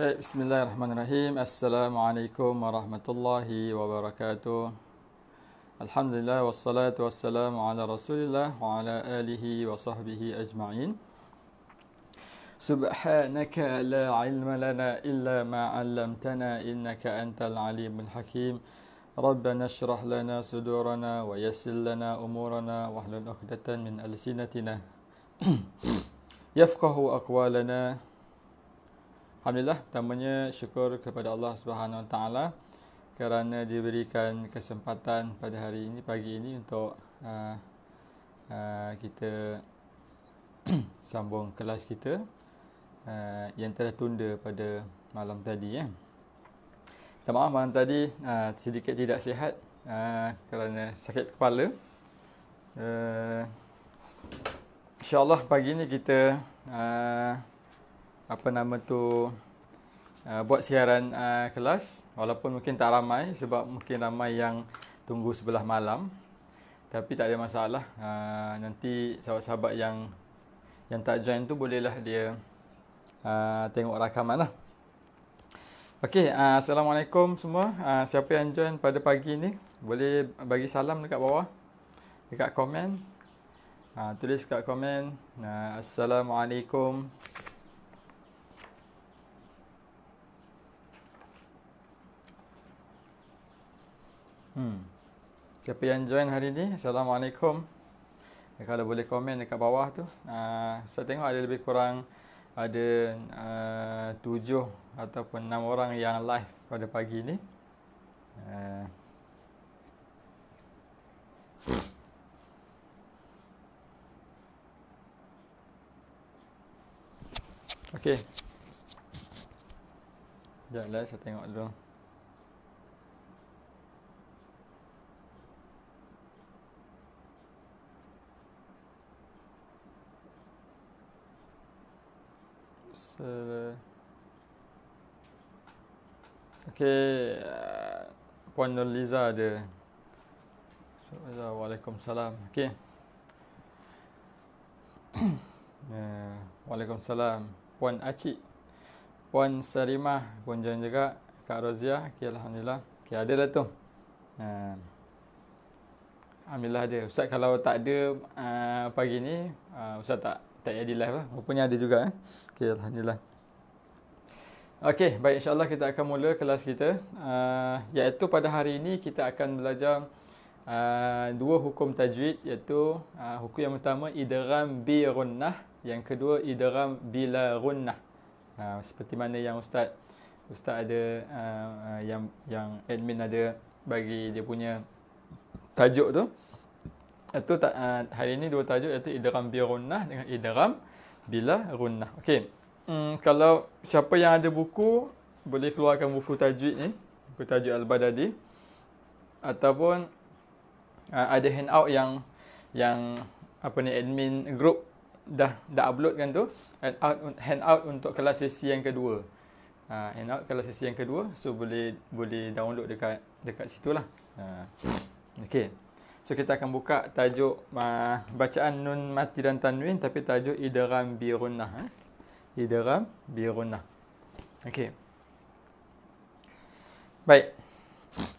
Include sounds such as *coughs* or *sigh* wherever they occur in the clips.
طيب، بسم الله الرحمن الرحيم السلام عليكم ورحمة الله وبركاته الحمد لله والصلاة والسلام على رسول الله وعلى آله وصحبه أجمعين سبحانك لا علم لنا إلا ما علمتنا إنك أنت العليم الحكيم ربنا اشرح لنا صدورنا ويسر لنا أمورنا واحلل عقدة من ألسنتنا *clears throat* يفقه أقوالنا Alhamdulillah, pertamanya syukur kepada Allah Subhanahu Taala kerana diberikan kesempatan pada hari ini pagi ini untuk uh, uh, kita *clears throat* sambung kelas kita uh, yang telah tunda pada malam tadi ya. Minta maaf malam tadi uh, sedikit tidak sihat uh, kerana sakit kepala. Uh, InsyaAllah pagi ini kita uh, apa nama tu uh, buat siaran uh, kelas walaupun mungkin tak ramai sebab mungkin ramai yang tunggu sebelah malam tapi tak ada masalah uh, nanti sahabat-sahabat yang yang tak join tu bolehlah dia uh, tengok rakaman lah Okey, uh, assalamualaikum semua. Uh, siapa yang join pada pagi ni, boleh bagi salam dekat bawah. Dekat komen. Uh, tulis kat komen, uh, assalamualaikum. Hmm. Siapa yang join hari ni, Assalamualaikum. Eh, kalau boleh komen dekat bawah tu. Uh, ah, saya tengok ada lebih kurang ada ah, tujuh ataupun enam orang yang live pada pagi ni. Uh. Ah. Okay. Sekejap lah saya tengok dulu. Euh... Okey, eh, Puan Nur Liza ada. Assalamualaikum. Okey. *coughs* Eh, Waalaikumsalam. Puan Aci, Puan Sarimah. Puan Jan juga. Kak Rozia. Okey, Alhamdulillah. Okey, ada lah tu. Eh, Alhamdulillah ada. Ustaz kalau tak ada pagi ni, uh, Ustaz tak tak jadi live lah. Rupanya ada juga eh. Okay, Alhamdulillah. Okay, baik. InsyaAllah kita akan mula kelas kita. Uh, iaitu pada hari ini kita akan belajar uh, dua hukum tajwid iaitu uh, hukum yang pertama idram bi runnah. Yang kedua idram bila runnah. Uh, seperti mana yang Ustaz Ustaz ada uh, uh, yang yang admin ada bagi dia punya tajuk tu itu tak ah, hari ini dua tajuk iaitu idram bi runnah dengan idram bila runnah. Okey. Hmm, kalau siapa yang ada buku boleh keluarkan buku tajwid ni, buku tajwid al-Badadi ataupun ah, ada handout yang yang apa ni admin group dah dah upload kan tu handout handout untuk kelas sesi yang kedua. Ha, handout kelas sesi yang kedua so boleh boleh download dekat dekat situlah. Ha. Okey. So kita akan buka tajuk uh, bacaan nun mati dan tanwin tapi tajuk idram birunnah. Eh? Idram birunnah. Okey. Baik.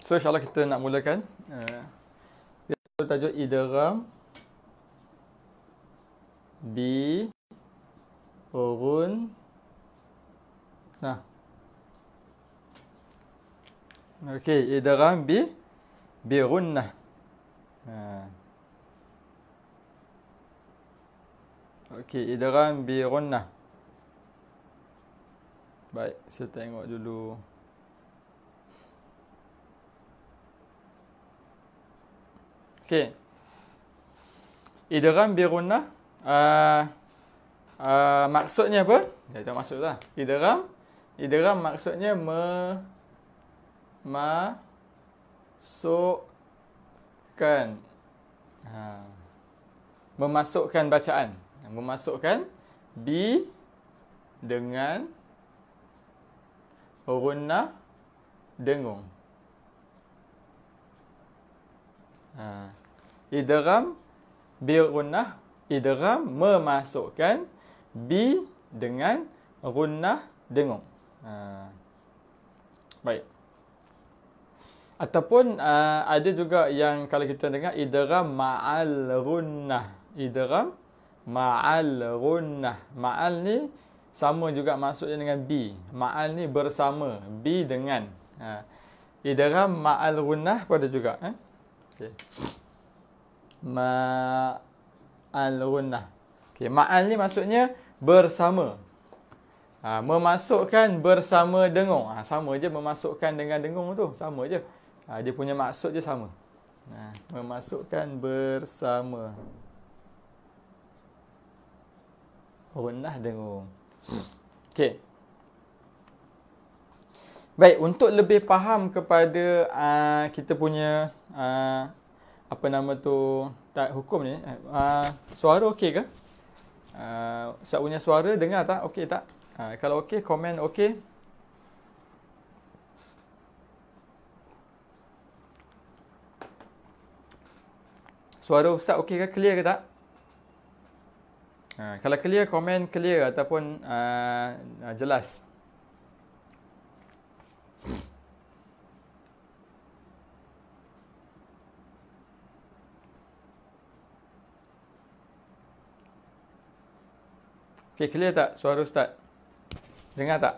So insya-Allah kita nak mulakan uh, tajuk idram bi urun nah Okey, idram bi birunnah. Ha. Okey, idran bi runnah. Baik, saya tengok dulu. Okey. Idran bi runnah uh, uh, maksudnya apa? Ya, tak maksudlah. Idran idran maksudnya me ma so memasukkan ha, memasukkan bacaan memasukkan b dengan runa dengung ha idgham bi gunnah idgham memasukkan b dengan runa dengung ha baik Ataupun uh, ada juga yang kalau kita dengar idram ma'al runnah. Idram ma'al runnah. Ma'al ni sama juga maksudnya dengan bi. Ma'al ni bersama. Bi dengan. Ha. Idram ma'al runnah pada juga. Eh? Okay. Ma'al runnah. Okay. Ma'al ni maksudnya bersama. Ha, memasukkan bersama dengung. Ha, sama je memasukkan dengan dengung tu. Sama je. Ha, dia punya maksud je sama. Ha, memasukkan bersama. Oh, Pernah dengung. Okey. Baik, untuk lebih faham kepada uh, kita punya uh, apa nama tu tak hukum ni, uh, suara okey ke? Uh, Ustaz punya suara dengar tak? Okey tak? Uh, kalau okey, komen okey. Suara Ustaz okey ke? Clear ke tak? Ha, kalau clear, komen clear ataupun uh, uh, jelas. Okey, clear tak suara Ustaz? Dengar tak?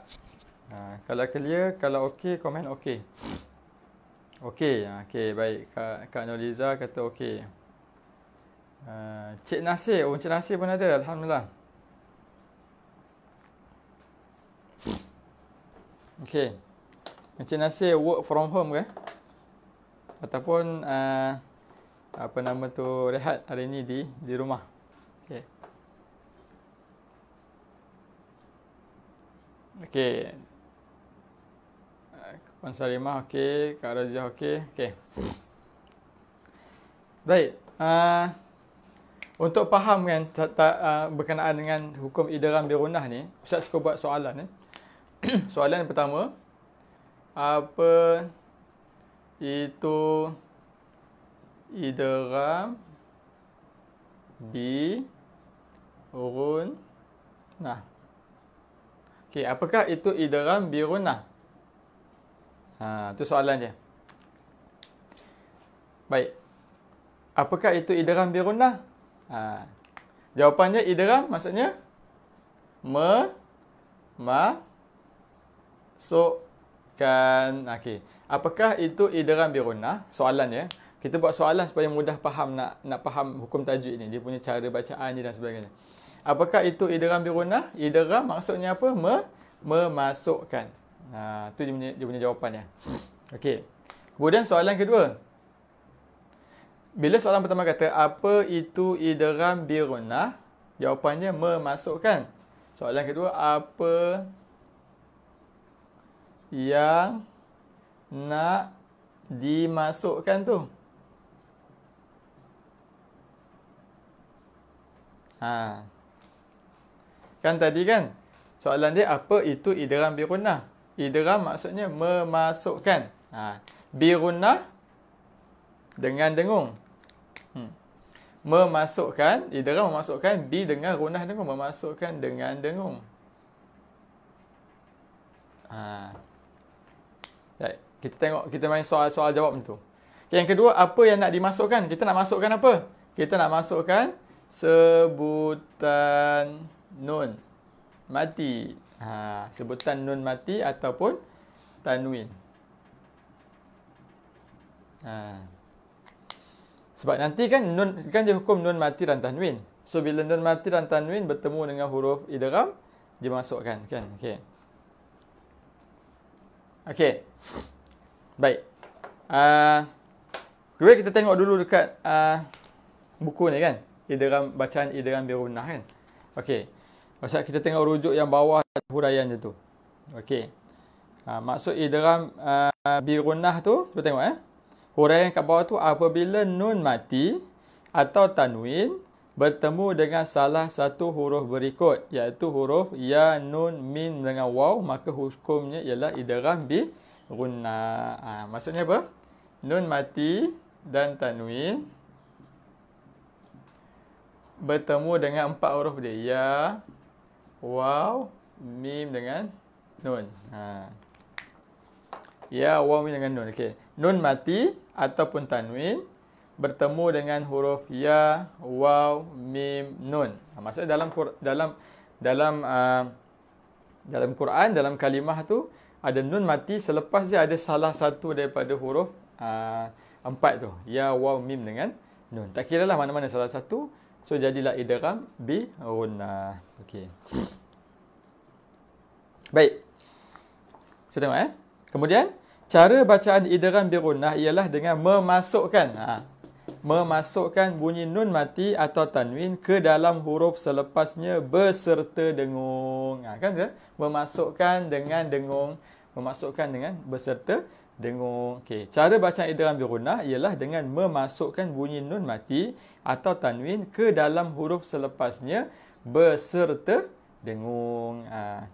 Ha, kalau clear, kalau okey, komen okey. Okey, ha, okey, baik. Kak, Kak Noliza kata okey. Uh, Cik Nasir, orang oh, Cik Nasir pun ada, Alhamdulillah. Okay. Encik Nasir work from home ke? Ataupun uh, apa nama tu rehat hari ni di di rumah. Okay. Okay. Puan ah, Salimah okay. Kak Razia okay. Okay. Baik. Uh, untuk faham kan ah, berkenaan dengan hukum idaran birunah ni, Ustaz suka buat soalan ni. *clears throat* soalan yang pertama, apa itu idaram birunah? runah? Okey, apakah itu idaram birunah? Ha, itu soalan dia. Baik. Apakah itu idaram birunah? Ha. Jawapannya idram maksudnya me ma so kan okey apakah itu idram birunah soalan ya kita buat soalan supaya mudah faham nak nak faham hukum tajwid ni dia punya cara bacaan dia dan sebagainya apakah itu idram birunah idram maksudnya apa me memasukkan ha tu dia punya dia punya jawapan ya. okey kemudian soalan kedua bila soalan pertama kata apa itu idram birunah, Jawapannya memasukkan. Soalan kedua apa yang nak dimasukkan tu? Ha. Kan tadi kan? Soalan dia apa itu idram birunah? Idram maksudnya memasukkan. Ha. Birunnah dengan dengung memasukkan, idera memasukkan Bi dengan runah dengung, memasukkan dengan dengung. Ha. Baik, kita tengok, kita main soal-soal jawab macam tu. Okay, yang kedua, apa yang nak dimasukkan? Kita nak masukkan apa? Kita nak masukkan sebutan nun mati. Ha, sebutan nun mati ataupun tanwin. Ha. Sebab nanti kan nun kan dia hukum nun mati dan tanwin. So bila nun mati dan tanwin bertemu dengan huruf idgham dimasukkan kan. Okey. Okey. Baik. Ah uh, kita tengok dulu dekat uh, buku ni kan. Idgham bacaan idgham biru nah kan. Okey. Masa kita tengok rujuk yang bawah huraian dia tu. Okey. Uh, maksud idgham uh, ah, birunnah tu, cuba tengok eh. Huraian kat bawah tu apabila nun mati atau tanwin bertemu dengan salah satu huruf berikut iaitu huruf ya nun min dengan waw maka hukumnya ialah idgham bi gunnah. Ha, maksudnya apa? Nun mati dan tanwin bertemu dengan empat huruf dia ya waw mim dengan nun. Ha. Ya waw mim dengan nun. Okey. Nun mati ataupun tanwin bertemu dengan huruf ya, waw, mim, nun. Ha, maksudnya dalam dalam dalam uh, dalam Quran dalam kalimah tu ada nun mati selepas dia ada salah satu daripada huruf uh, empat tu. Ya, waw, mim dengan nun. Tak kira lah mana-mana salah satu. So jadilah idgham bi runna. Okey. Baik. Kita so, tengok eh. Kemudian Cara bacaan idgham bi lah ialah dengan memasukkan ha, memasukkan bunyi nun mati atau tanwin ke dalam huruf selepasnya berserta dengung. Ha, kan ke? Memasukkan dengan dengung, memasukkan dengan berserta dengung. okay. cara bacaan idgham bi lah ialah dengan memasukkan bunyi nun mati atau tanwin ke dalam huruf selepasnya berserta dengung. Ha.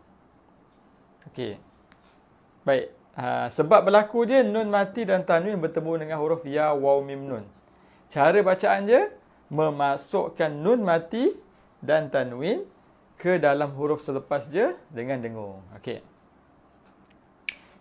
Okey. Baik. Ha, sebab berlaku je nun mati dan tanwin bertemu dengan huruf ya waw mim nun. Cara bacaan je memasukkan nun mati dan tanwin ke dalam huruf selepas je dengan dengung. Okey.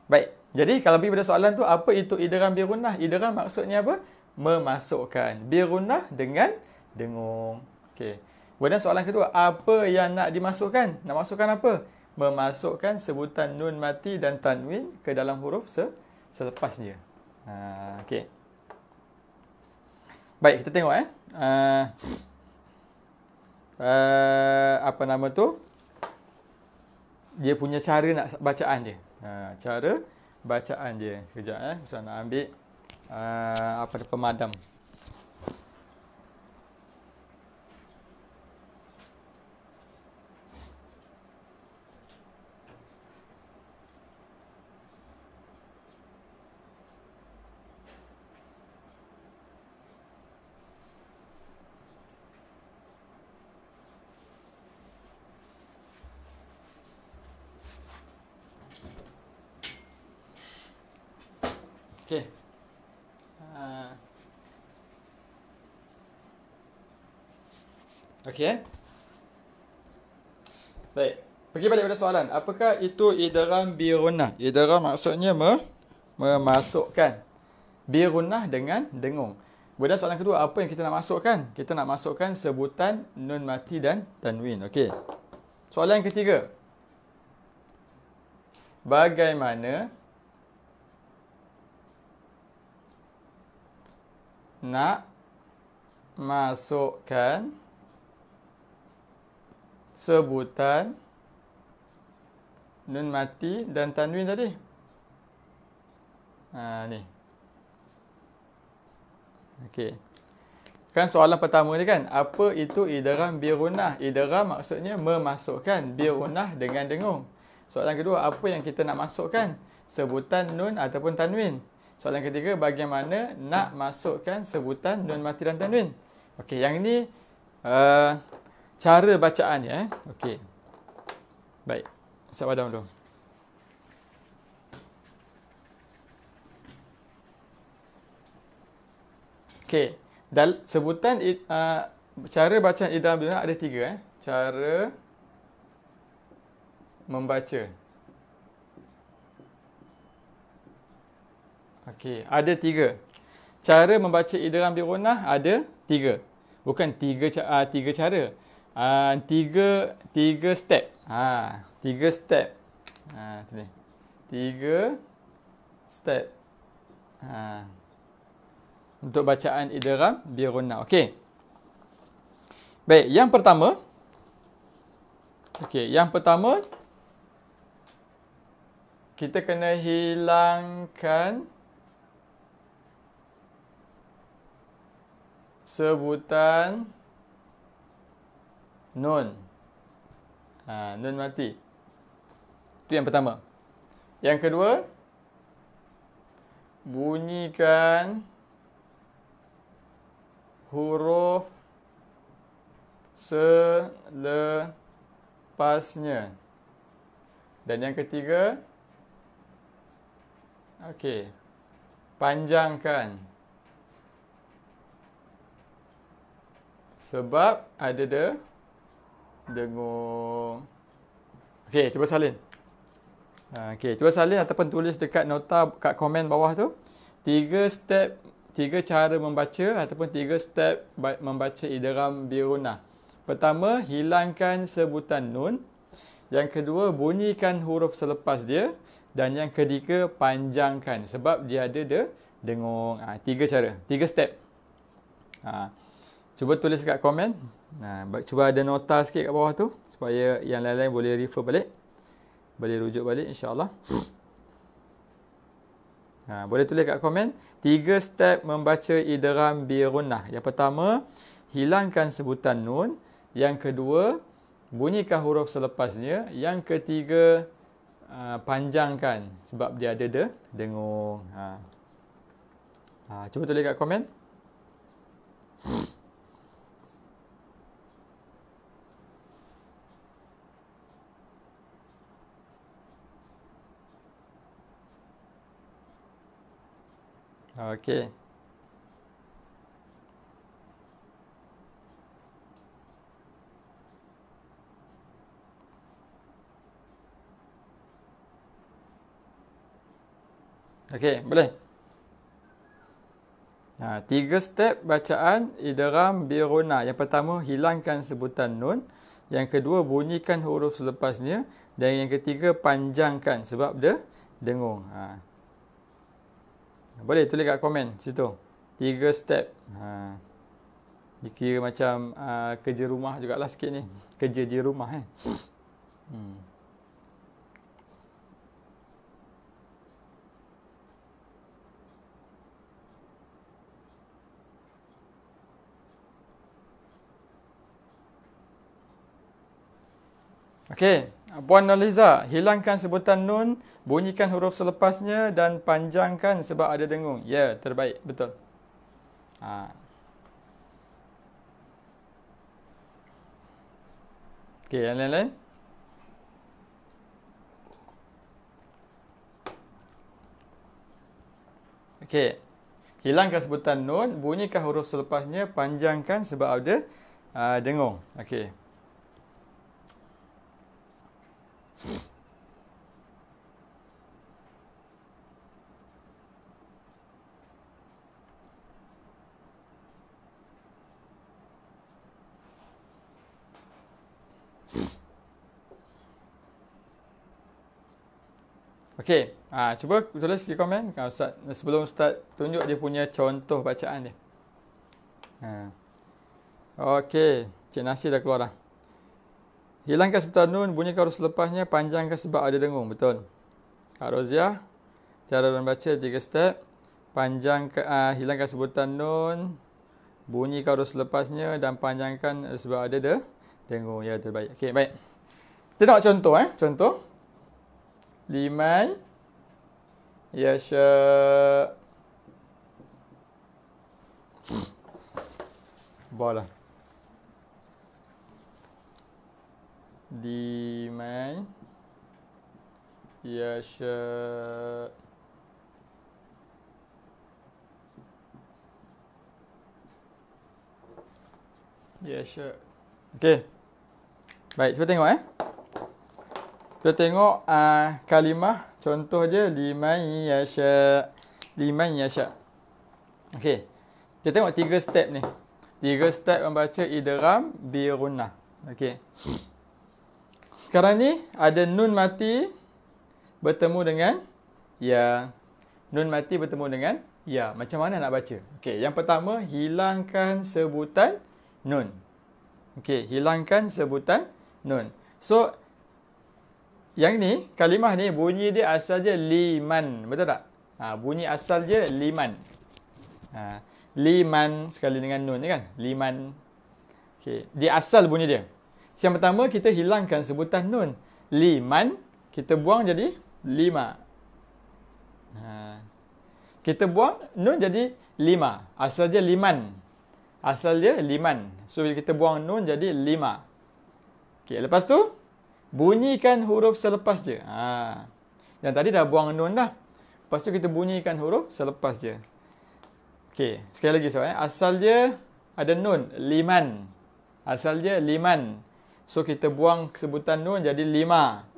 Baik. Jadi kalau pergi pada soalan tu apa itu idgham birunnah? Idgham maksudnya apa? Memasukkan birunnah dengan dengung. Okey. Kemudian soalan kedua, apa yang nak dimasukkan? Nak masukkan apa? memasukkan sebutan nun mati dan tanwin ke dalam huruf se selepasnya. Ha, okay. Baik, kita tengok eh. Uh, uh, apa nama tu? Dia punya cara nak bacaan dia. Ha, cara bacaan dia. Sekejap eh. Saya nak ambil uh, apa Pemadam. soalan. Apakah itu idram birunah? Idram maksudnya me- memasukkan birunah dengan dengung. Kemudian soalan kedua, apa yang kita nak masukkan? Kita nak masukkan sebutan nun mati dan tanwin. Okey. Soalan ketiga. Bagaimana nak masukkan sebutan Nun mati dan tanwin tadi. Ha, ni. Okey. Kan soalan pertama ni kan, apa itu idram birunah? Idram maksudnya memasukkan birunah dengan dengung. Soalan kedua, apa yang kita nak masukkan? Sebutan nun ataupun tanwin. Soalan ketiga, bagaimana nak masukkan sebutan nun mati dan tanwin? Okey, yang ini uh, cara bacaannya. Eh. Okey. Baik. Saya badan dulu. Okey. Dal sebutan uh, cara baca idam bin ada tiga eh. Cara membaca. Okey, ada tiga. Cara membaca idram birunah ada tiga. Bukan tiga uh, tiga cara. Uh, tiga tiga step. Ha, tiga step. Ha, sini. Tiga step. Ha. Untuk bacaan idram biruna. Okey. Baik, yang pertama. Okey, yang pertama. Kita kena hilangkan sebutan nun. Ha, nun mati. Itu yang pertama. Yang kedua, bunyikan huruf selepasnya. Dan yang ketiga, okey, panjangkan. Sebab ada de, dengung. Okey, cuba salin. Ha, okay, cuba salin ataupun tulis dekat nota kat komen bawah tu. Tiga step, tiga cara membaca ataupun tiga step membaca idgham biruna. Pertama, hilangkan sebutan nun. Yang kedua, bunyikan huruf selepas dia dan yang ketiga, panjangkan sebab dia ada de dengung. Ha, tiga cara, tiga step. Ha. Cuba tulis kat komen. Nah, ha, cuba ada nota sikit kat bawah tu supaya yang lain-lain boleh refer balik boleh rujuk balik insyaAllah. Ha, boleh tulis kat komen. Tiga step membaca idram birunah. Yang pertama, hilangkan sebutan nun. Yang kedua, bunyikan huruf selepasnya. Yang ketiga, uh, panjangkan sebab dia ada de, dengung. Ha. Ha, cuba tulis kat komen. Ha. Okay. Okey, boleh. Ha, tiga step bacaan idram biruna. Yang pertama, hilangkan sebutan nun. Yang kedua, bunyikan huruf selepasnya. Dan yang ketiga, panjangkan sebab dia dengung. Ha. Boleh tulis kat komen situ. Tiga step. Ha. Dikira macam uh, kerja rumah jugalah sikit ni. Hmm. Kerja di rumah eh. Hmm. Okay. Puan Noliza, hilangkan sebutan nun, bunyikan huruf selepasnya dan panjangkan sebab ada dengung. Ya, yeah, terbaik. Betul. Ha. Okey, yang lain-lain. Okey. Hilangkan sebutan nun, bunyikan huruf selepasnya, panjangkan sebab ada uh, dengung. Okey. Okey, ha, cuba tulis di komen ah, Ustaz. Sebelum Ustaz tunjuk dia punya contoh bacaan dia. Ha. Okey, Cik Nasir dah keluar dah. Hilangkan sebutan nun, bunyikan huruf selepasnya, panjangkan sebab ada dengung. Betul. Kak Rozia, cara membaca tiga step. Panjang, uh, ah, hilangkan sebutan nun, bunyikan huruf selepasnya dan panjangkan sebab ada de. Dengung, ya terbaik. Okey, baik. Kita tengok contoh. Eh. Contoh. Liman. Ya, syak. Bola. liman yasha yasha okey baik cuba tengok eh kita tengok uh, kalimah contoh je liman yasha liman yasha okey kita tengok tiga step ni tiga step membaca idram bi okey sekarang ni ada nun mati bertemu dengan ya. Nun mati bertemu dengan ya. Macam mana nak baca? Okey, yang pertama hilangkan sebutan nun. Okey, hilangkan sebutan nun. So yang ni, kalimah ni bunyi dia asal je liman, betul tak? Ha, bunyi asal je liman. Ha, liman sekali dengan nun je kan? Liman. Okey, dia asal bunyi dia. Yang pertama kita hilangkan sebutan nun. Liman kita buang jadi lima. Ha. Kita buang nun jadi lima. Asal dia liman. Asal dia liman. So kita buang nun jadi lima. Okay, lepas tu bunyikan huruf selepas je. Ha. Yang tadi dah buang nun dah. Lepas tu kita bunyikan huruf selepas je. Okay, sekali lagi soalnya Eh. Asal dia ada nun, liman. Asal dia liman. So kita buang sebutan nun jadi lima.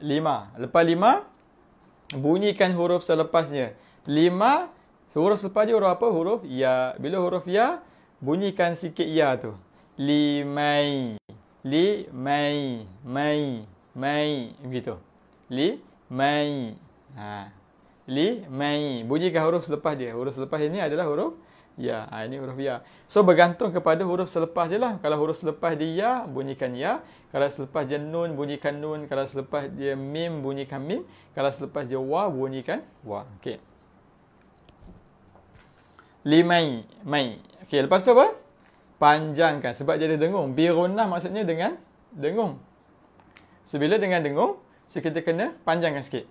Lima. Lepas lima, bunyikan huruf selepasnya. Lima, huruf selepasnya huruf apa? Huruf ya. Bila huruf ya, bunyikan sikit ya tu. Limai. Limai. Mai. Mai. Begitu. Limai. Ha. Limai. Bunyikan huruf selepas dia. Huruf selepas ini adalah huruf ya. Ha, ini huruf ya. So bergantung kepada huruf selepas je lah. Kalau huruf selepas dia ya, bunyikan ya. Kalau selepas dia nun, bunyikan nun. Kalau selepas dia mim, bunyikan mim. Kalau selepas dia wa, bunyikan wa. Okay. Limai, mai. Okay, lepas tu apa? Panjangkan. Sebab dia ada dengung. Birunah maksudnya dengan dengung. So, bila dengan dengung, so kita kena panjangkan sikit.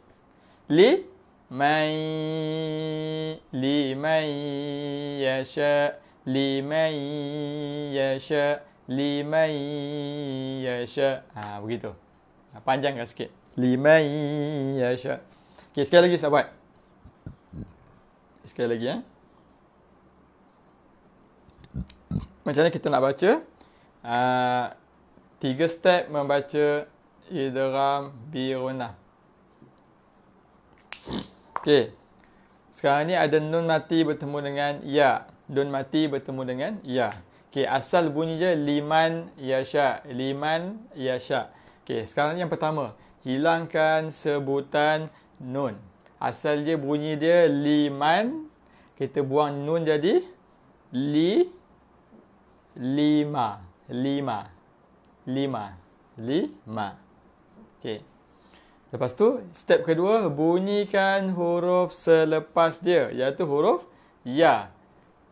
Li, من لمن يشاء yasha يشاء لمن يشاء ah begitu panjang tak sikit لمن يشاء okey sekali lagi saya sekali lagi eh macam mana kita nak baca uh, tiga step membaca idgham birunah Okey. Sekarang ni ada nun mati bertemu dengan ya. Nun mati bertemu dengan ya. Okey, asal bunyi je liman yasha. Liman yasha. Okey, sekarang ni yang pertama, hilangkan sebutan nun. Asal dia bunyi dia liman. Kita buang nun jadi li lima. Lima. Lima. Lima. Okey. Lepas tu, step kedua, bunyikan huruf selepas dia, iaitu huruf Ya.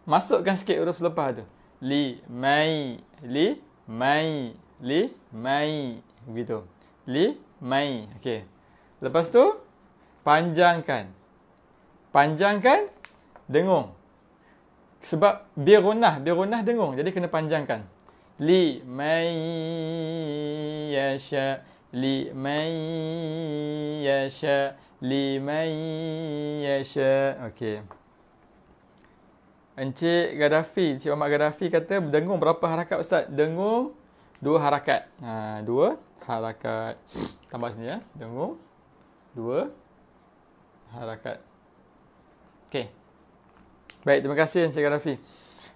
Masukkan sikit huruf selepas tu. Li, mai, li, mai, li, mai. Begitu. Li, mai. Okey. Lepas tu, panjangkan. Panjangkan, dengung. Sebab birunah, birunah dengung. Jadi, kena panjangkan. Li, mai, yasha liman yasha liman yasha okey Encik Gaddafi, Encik Muhammad Gaddafi kata dengung berapa harakat Ustaz? Dengung dua harakat. Ha, dua harakat. Tambah sini ya. Dengung dua harakat. Okey. Baik, terima kasih Encik Gaddafi.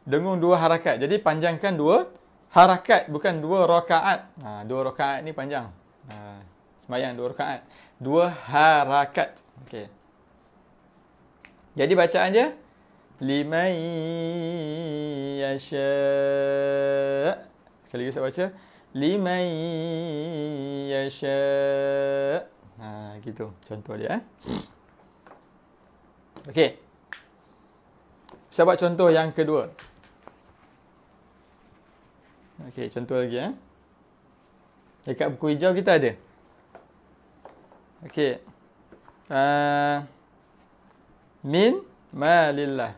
Dengung dua harakat. Jadi panjangkan dua harakat bukan dua rokaat. Ha, dua rokaat ni panjang. Ha, Semayang dua rakaat. Dua harakat. Okey. Jadi bacaan dia. Liman yasha' Sekali lagi saya baca. Liman yasha' Ha, gitu. Contoh dia. Eh. Okey. Saya buat contoh yang kedua. Okey, contoh lagi. Eh. Dekat buku hijau kita ada. Okey. Uh, min malillah.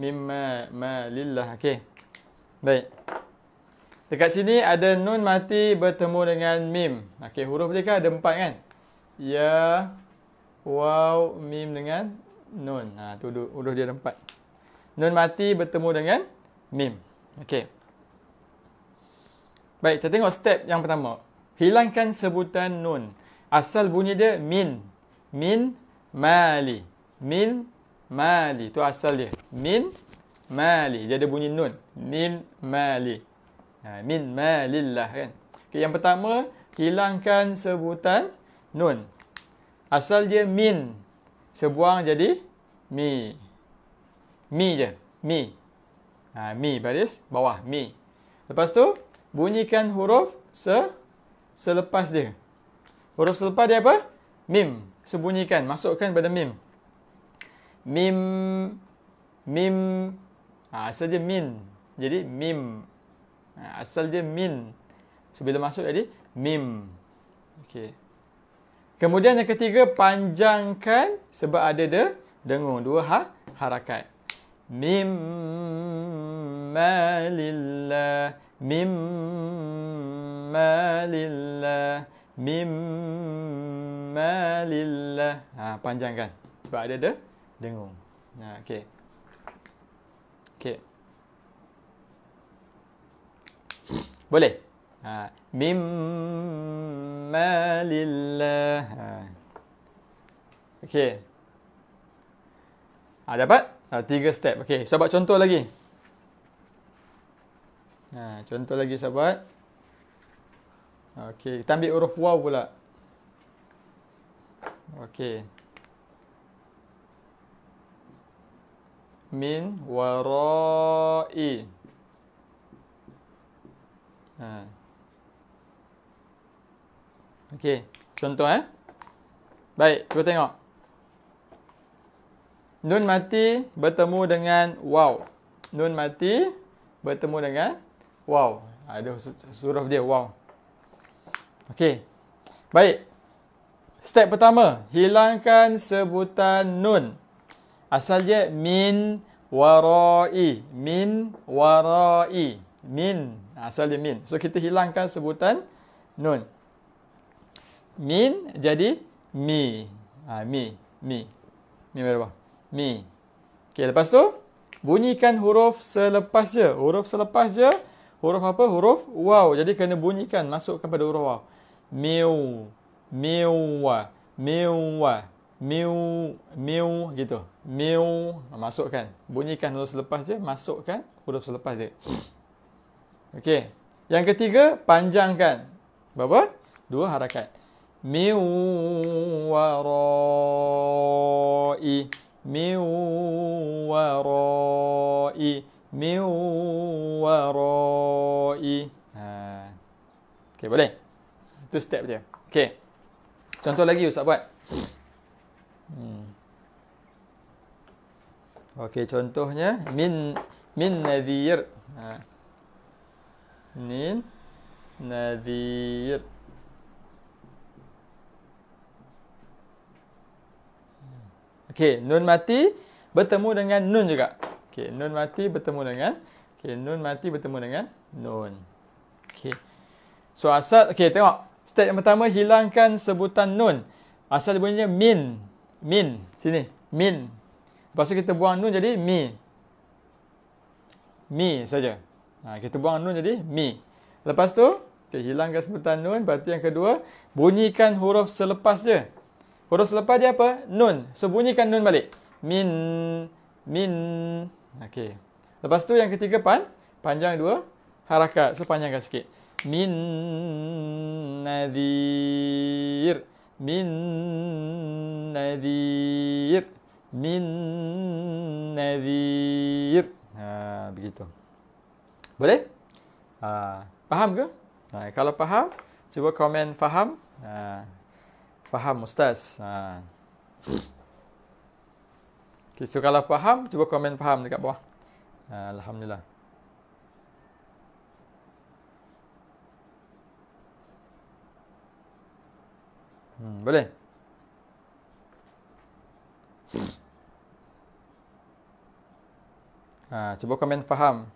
ma malillah. Okey. Baik. Dekat sini ada nun mati bertemu dengan mim. Okey, huruf dia kan ada empat kan? Ya. Wow, mim dengan nun. Ha tu huruf dia ada empat. Nun mati bertemu dengan mim. Okey. Baik, kita tengok step yang pertama. Hilangkan sebutan nun. Asal bunyi dia min. Min mali. Min mali. Tu asal dia. Min mali. Dia ada bunyi nun. Min mali. Ha, min malillah kan. Okay, yang pertama, hilangkan sebutan nun. Asal dia min. Sebuang jadi mi. Mi je. Mi. Ha, mi baris bawah. Mi. Lepas tu, bunyikan huruf se selepas dia. Huruf selepas dia apa? Mim. Sebunyikan. Masukkan pada mim. Mim. Mim. Ha, asal dia min. Jadi mim. Ha, asal dia min. So, bila masuk jadi mim. Okey. Kemudian yang ketiga, panjangkan sebab ada de, dengung. Dua ha, harakat. Mimma lillah, mimma lillah, mimma lillah. Ha, panjangkan sebab ada de, dengung. Ha, okay. Okay. Boleh? Ha, mimma lillah. Ha. Okey. Ha, dapat? Ha, tiga step. Okey, saya buat contoh lagi. Ha, contoh lagi saya buat. Okey, kita ambil huruf waw pula. Okey. Min warai. Ha. Okey, contoh eh. Baik, cuba tengok. Nun mati bertemu dengan wow. Nun mati bertemu dengan wow. Ada ah, huruf dia wow. Okey. Baik. Step pertama, hilangkan sebutan nun. Asal dia min warai, min warai, min. Asal dia min. So kita hilangkan sebutan nun min jadi mi. Ha, mi, mi. Mi berapa? Mi. Okey, lepas tu bunyikan huruf selepas je. Huruf selepas je huruf apa? Huruf waw. Jadi kena bunyikan masukkan pada huruf waw. Miu, miwa, miwa, miu, miu gitu. Miu masukkan. Bunyikan huruf selepas je, masukkan huruf selepas je. Okey. Yang ketiga, panjangkan. Berapa? Dua harakat. من ورائي من ha. Okay boleh? Itu step dia Okay Contoh lagi Ustaz buat hmm. Okay contohnya Min Min nadhir ha. Min Nadhir Okey, nun mati bertemu dengan nun juga. Okey, nun mati bertemu dengan okey, nun mati bertemu dengan nun. Okey. So asal okey, tengok. Step yang pertama hilangkan sebutan nun. Asal bunyinya min. Min sini. Min. Lepas tu kita buang nun jadi mi. Mi saja. Ha, kita buang nun jadi mi. Lepas tu, okay, hilangkan sebutan nun. Berarti yang kedua, bunyikan huruf selepas je. Huruf selepas dia apa? Nun. So bunyikan nun balik. Min. Min. Okey. Lepas tu yang ketiga pan. Panjang dua. Harakat. So panjangkan sikit. Min nadir. Min nadir. Min nadir. Ha, begitu. Boleh? Ha. Faham ke? Ha, kalau faham, cuba komen faham. Ha. Faham ustaz? Ha. Okay, so kalau faham, cuba komen faham dekat bawah. Ha, Alhamdulillah. Hmm, boleh? Ha, cuba komen faham.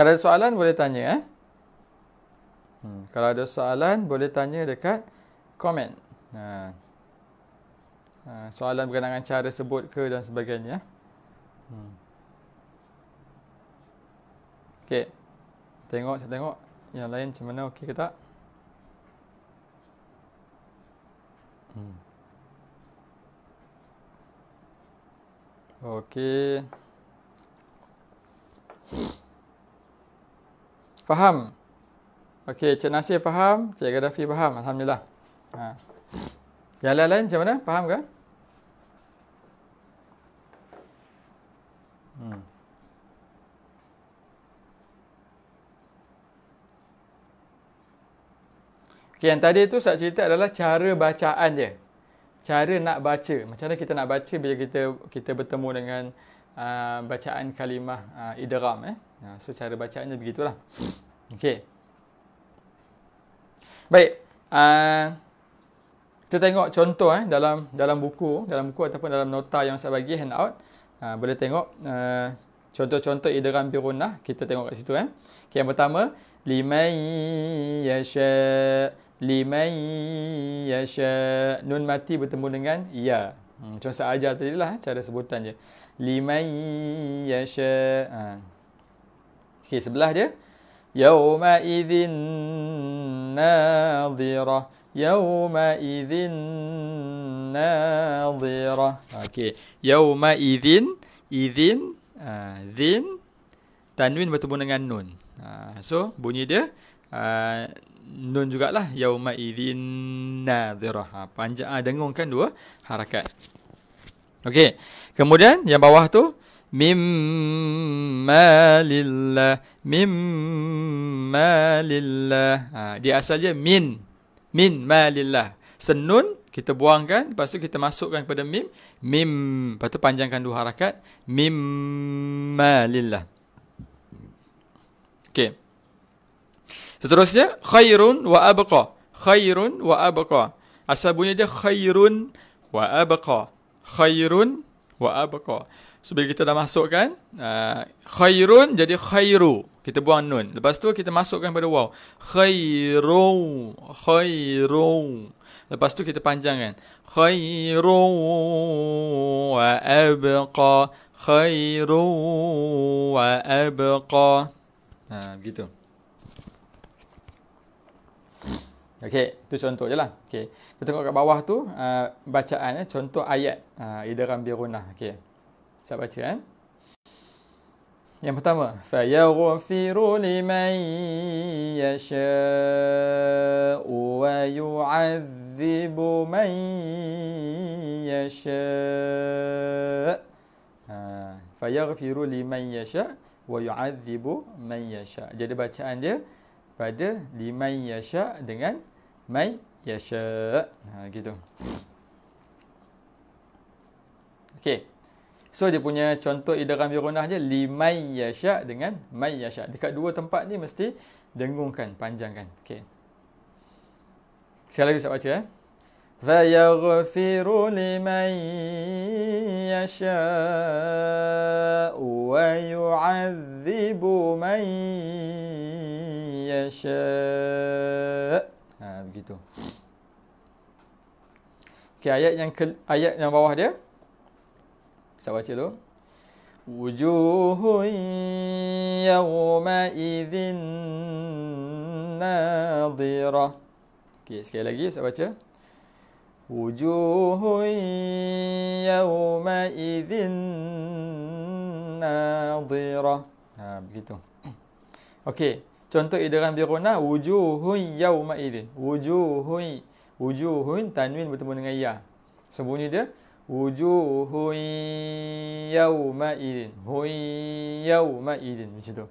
Kalau ada soalan boleh tanya eh. Hmm, kalau ada soalan boleh tanya dekat komen. Ha. ha. soalan berkenaan cara sebut ke dan sebagainya. Hmm. Okey. Tengok saya tengok yang lain macam mana okey ke tak? Hmm. Okey. Faham? Okey, Cik Nasir faham, Cik Gaddafi faham, Alhamdulillah. Ha. Yang lain-lain macam mana? Faham ke? Hmm. Okay, yang tadi tu saya cerita adalah cara bacaan dia. Cara nak baca. Macam mana kita nak baca bila kita kita bertemu dengan uh, bacaan kalimah uh, ah, idram eh. Uh, so cara bacaannya begitulah. Okey. Baik. Uh, kita tengok contoh eh dalam dalam buku, dalam buku ataupun dalam nota yang saya bagi handout. Uh, boleh tengok uh, contoh-contoh idram birunnah kita tengok kat situ eh. Okey yang pertama limai yasha limai yasha nun mati bertemu dengan ya. Hmm, macam saya ajar tadi lah, eh, cara sebutan je liman yasha. Ha. Okey, sebelah dia. Yawma idhin nadhira. Yawma idhin nadhira. Okey. Yawma idhin. Idhin. Ha, zin. Uh, tanwin bertemu dengan nun. Uh, so, bunyi dia. Uh, nun jugalah. Yawma idhin nadhira. Uh, panjang. Uh, dengungkan dua harakat. Okey. Kemudian yang bawah tu mim malillah, mim malillah. Ha, dia asal dia min min malillah. Senun kita buangkan lepas tu kita masukkan kepada mim mim lepas tu panjangkan dua harakat mim malillah. Okey. Seterusnya khairun wa abqa. Khairun wa abqa. Asal bunyi dia khairun wa abqa khairun wa abqa. So bila kita dah masukkan uh, khairun jadi khairu. Kita buang nun. Lepas tu kita masukkan pada waw. Khairu, khairu. Lepas tu kita panjangkan. Khairu wa abqa. Khairu wa abqa. Ha, gitu. Okey, itu contoh je lah. Okey, kita tengok kat bawah tu, uh, bacaan, eh, contoh ayat. Uh, idaram birunah. Okey, saya baca. Eh. Yang pertama, فَيَغْفِرُ لِمَنْ يَشَاءُ وَيُعَذِّبُ مَنْ يَشَاءُ فَيَغْفِرُ لِمَنْ يَشَاءُ وَيُعَذِّبُ مَنْ يَشَاءُ Jadi bacaan dia pada لِمَنْ يَشَاءُ dengan mai yasha. Ha gitu. Okey. So dia punya contoh idgham birunah je limai yasha dengan mai yasha. Dekat dua tempat ni mesti dengungkan, panjangkan. Okey. Sekali lagi saya baca eh. Wa yaghfiru liman yasha wa yu'adzibu man yasha begitu. Okey ayat yang ke, ayat yang bawah dia. Saya baca dulu. Wujuhun yawma idzin nadhira. Okey sekali lagi saya baca. Wujuhun yawma idzin nadhira. Ha begitu. Okey. Contoh idaran birunah wujuhun yauma idin. Wujuhun wujuhun tanwin bertemu dengan ya. Sebunyi dia wujuhun yauma idin. hui yauma idin macam tu.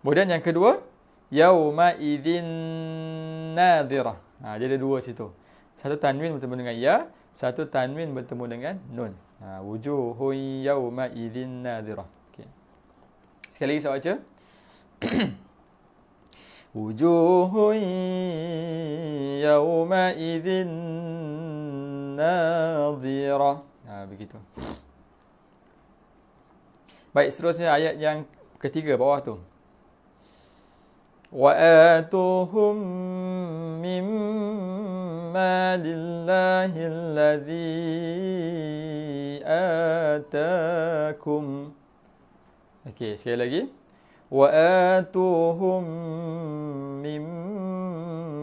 Kemudian yang kedua yauma idin nadira Ha, dia ada dua situ. Satu tanwin bertemu dengan ya, satu tanwin bertemu dengan nun. Ha, wujuhun yauma idin nadira. Okay. Sekali lagi saya baca. *coughs* وجوه يومئذ ناظرة Ha, begitu. Baik, seterusnya ayat yang ketiga bawah tu. Wa atuhum mimma lillahi alladhi atakum. Okey, sekali lagi. وآتوهم من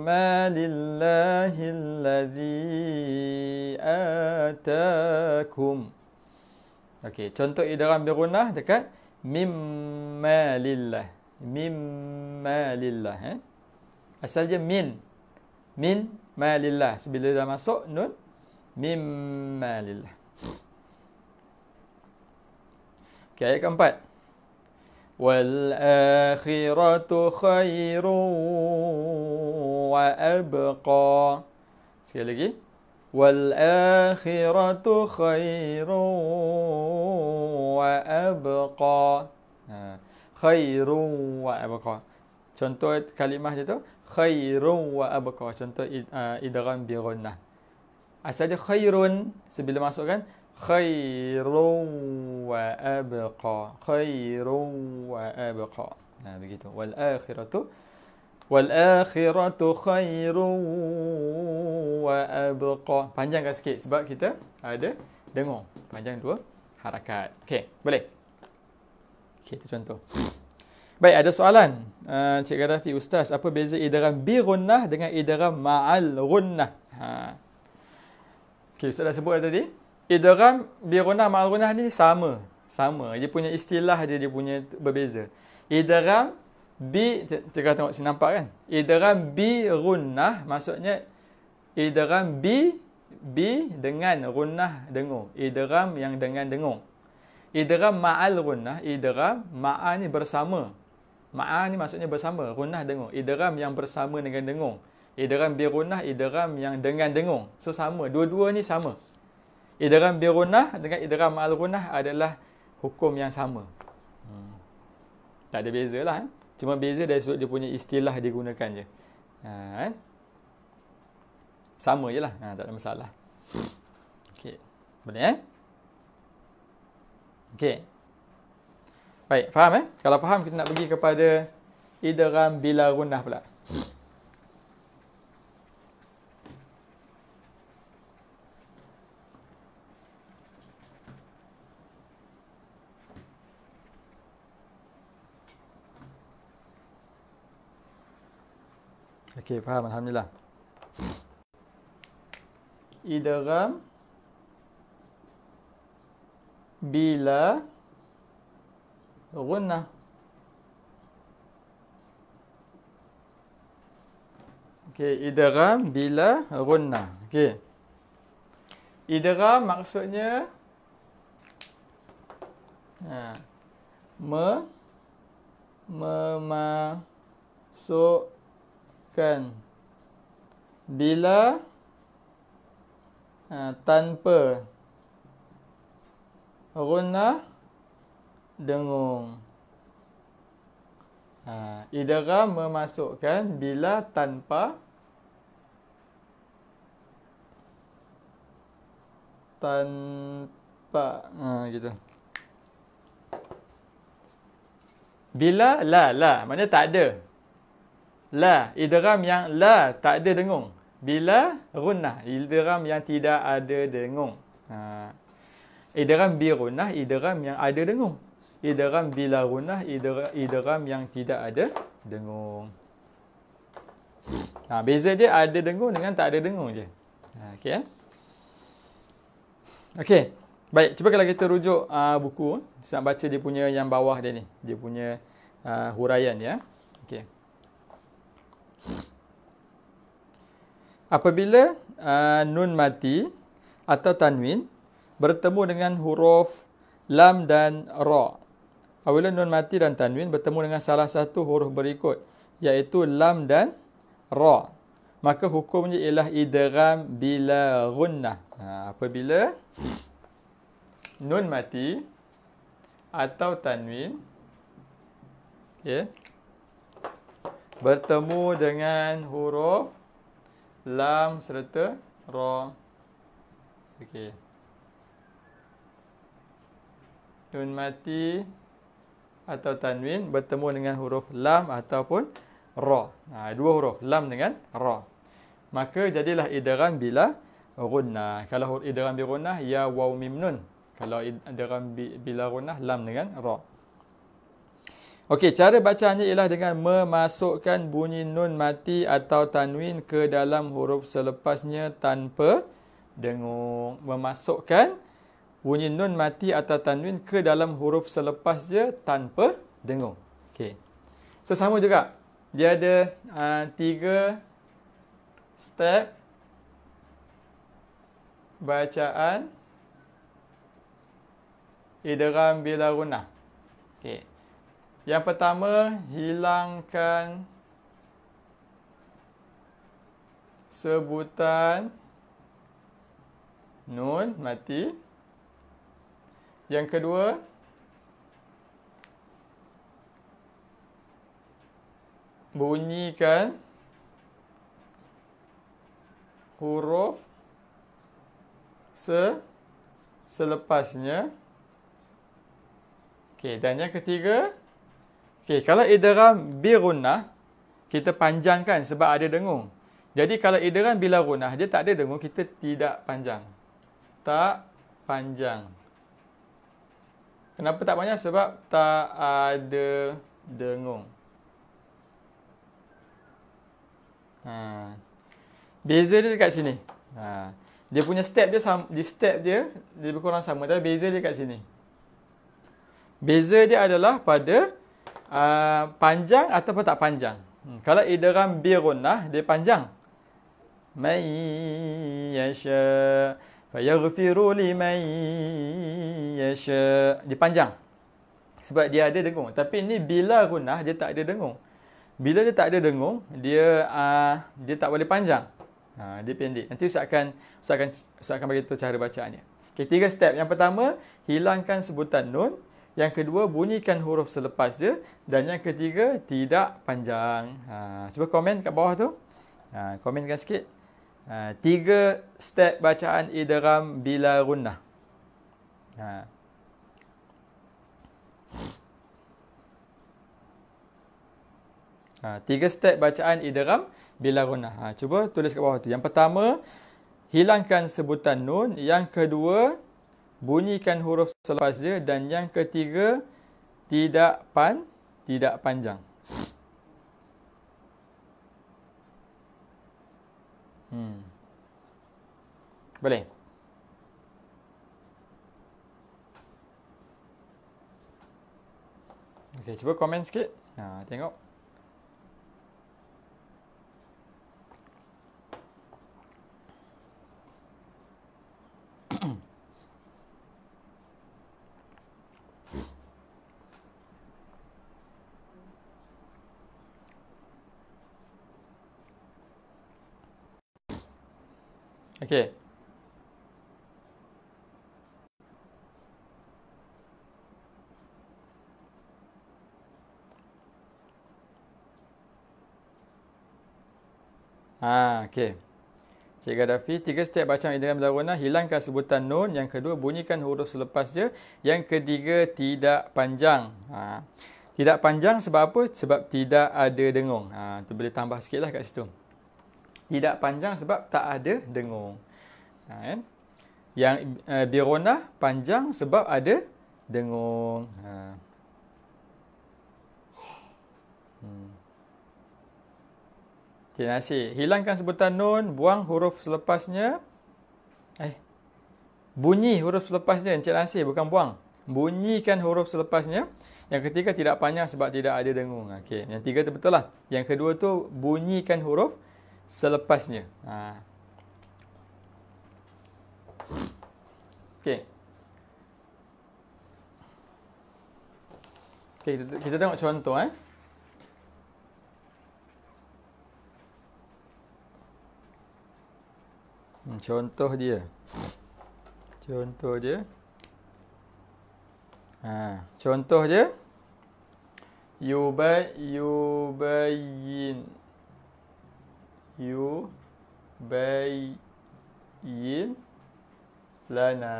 مال الله الذي آتاكم Okey, contoh idaran birunah dekat mimma lillah. Mimma lillah eh. Asal dia min. Min ma lillah. Sebila dah masuk nun mimma lillah. Okey, ayat keempat. والآخرة خير وأبقى Sekali lagi. Wal-akhiratu khairu wa abqa. Ha. Khairu wa abqa. Contoh kalimah dia tu. Khairu wa abqa. Contoh uh, idaran birunnah. Asal dia khairun sebelum masukkan wa abqa, وأبقى wa abqa. nah begitu والآخرة والآخرة خير وأبقى panjang kan sikit sebab kita ada dengung panjang dua harakat okey boleh okey itu contoh Baik, ada soalan. Uh, Cik Gaddafi, Ustaz, apa beza idaram bi dengan idaram ma'al runnah? Ha. Okay, Ustaz dah sebut tadi. Idram eh, birunah marunah ni sama sama dia punya istilah dia dia punya berbeza Idram eh, bi kita tengok sini nampak kan idgham eh, birunah maksudnya idram bi bi dengan runah dengung Idram yang dengan dengung Idram ma'al runnah idgham ma'a ni bersama ma'a ni maksudnya bersama runah dengung Idram yang bersama dengan dengung Idram birunah idram yang dengan dengung so sama dua-dua ni sama idram birunah dengan idram al adalah hukum yang sama. Hmm. Tak ada beza lah. Eh? Cuma beza dari sudut dia punya istilah digunakan je. Ha, eh? Sama je lah. Ha, tak ada masalah. Okey. Boleh eh? Okey. Baik, faham eh? Kalau faham, kita nak pergi kepada idram bilarunah pula. Okey, faham alhamdulillah. Idgham bila runa. Okey, idgham bila runa. Okey. Idgham maksudnya ha me memasuk kan bila uh, tanpa runa dengung ha, idara memasukkan bila tanpa tanpa ha, gitu bila la la mana tak ada La, idram yang la tak ada dengung. Bila runnah, idram yang tidak ada dengung. Ha. Idram bi runnah, idram yang ada dengung. Idram bila runnah, idram, yang tidak ada dengung. Ha, beza dia ada dengung dengan tak ada dengung je. Ha, okay, eh? okay. Baik, cuba kalau kita rujuk uh, buku. Saya nak baca dia punya yang bawah dia ni. Dia punya uh, huraian dia. Ya. Okay. Apabila uh, nun mati atau tanwin bertemu dengan huruf lam dan ra. Apabila nun mati dan tanwin bertemu dengan salah satu huruf berikut iaitu lam dan ra. Maka hukumnya ialah idgham bila gunnah. Ha, apabila nun mati atau tanwin okay, ya, bertemu dengan huruf lam serta ra okey nun mati atau tanwin bertemu dengan huruf lam ataupun ra ha dua huruf lam dengan ra maka jadilah idgham bila gunnah kalau huruf idgham bi gunnah ya waw mim nun kalau idgham bila gunnah lam dengan ra Okey, cara bacaannya ialah dengan memasukkan bunyi nun mati atau tanwin ke dalam huruf selepasnya tanpa dengung. Memasukkan bunyi nun mati atau tanwin ke dalam huruf selepasnya tanpa dengung. Okey. So, sama juga. Dia ada uh, tiga step bacaan idram bila runah. Okey. Yang pertama, hilangkan sebutan nun mati. Yang kedua, bunyikan huruf se selepasnya. Okey, dan yang ketiga, Okay, kalau idgham birunnah kita panjangkan sebab ada dengung. Jadi kalau idgham bila runnah dia tak ada dengung kita tidak panjang. Tak panjang. Kenapa tak panjang? Sebab tak ada dengung. Ha. Beza dia dekat sini. Ha. Dia punya step dia di step dia dia berkurang sama tapi beza dia dekat sini. Beza dia adalah pada uh, panjang ataupun tak panjang. Hmm. Kalau idram birunnah dia panjang. May yasha fayaghfiru liman yasha dia panjang. Sebab dia ada dengung. Tapi ni bila gunah dia tak ada dengung. Bila dia tak ada dengung, dia uh, dia tak boleh panjang. Ha, dia pendek. Nanti saya akan saya akan saya akan bagi tahu cara bacaannya. Okay, tiga step. Yang pertama, hilangkan sebutan nun. Yang kedua, bunyikan huruf selepas dia. Dan yang ketiga, tidak panjang. Ha, cuba komen kat bawah tu. Ha, komenkan sikit. Ha, tiga step bacaan idram bila runnah. Ha. Ha, tiga step bacaan idram bila runnah. Ha, cuba tulis kat bawah tu. Yang pertama, hilangkan sebutan nun. Yang kedua, bunyikan huruf selepas dia dan yang ketiga tidak pan tidak panjang. Hmm. Boleh. Okey, cuba komen sikit. Ha, tengok. Mm-hmm. *clears throat* Okey. Ha, okey. Cik Gaddafi, tiga setiap bacaan idiom berwarna, hilangkan sebutan nun. Yang kedua, bunyikan huruf selepas je. Yang ketiga, tidak panjang. Ha. Tidak panjang sebab apa? Sebab tidak ada dengung. Ha, tu boleh tambah sikit lah kat situ tidak panjang sebab tak ada dengung. Ha, kan? Yang uh, eh, birona panjang sebab ada dengung. Ha. Hmm. Okay, nasi. Hilangkan sebutan nun, buang huruf selepasnya. Eh, bunyi huruf selepasnya, Encik Nasir, bukan buang. Bunyikan huruf selepasnya. Yang ketiga, tidak panjang sebab tidak ada dengung. Okay. Yang tiga tu betul lah. Yang kedua tu, bunyikan huruf selepasnya. Ha. Okay, Okey, kita, kita tengok contoh eh. Hmm, contoh dia. Contoh dia. Ha, contoh dia. Yubayin. Yubayin yubayyin lana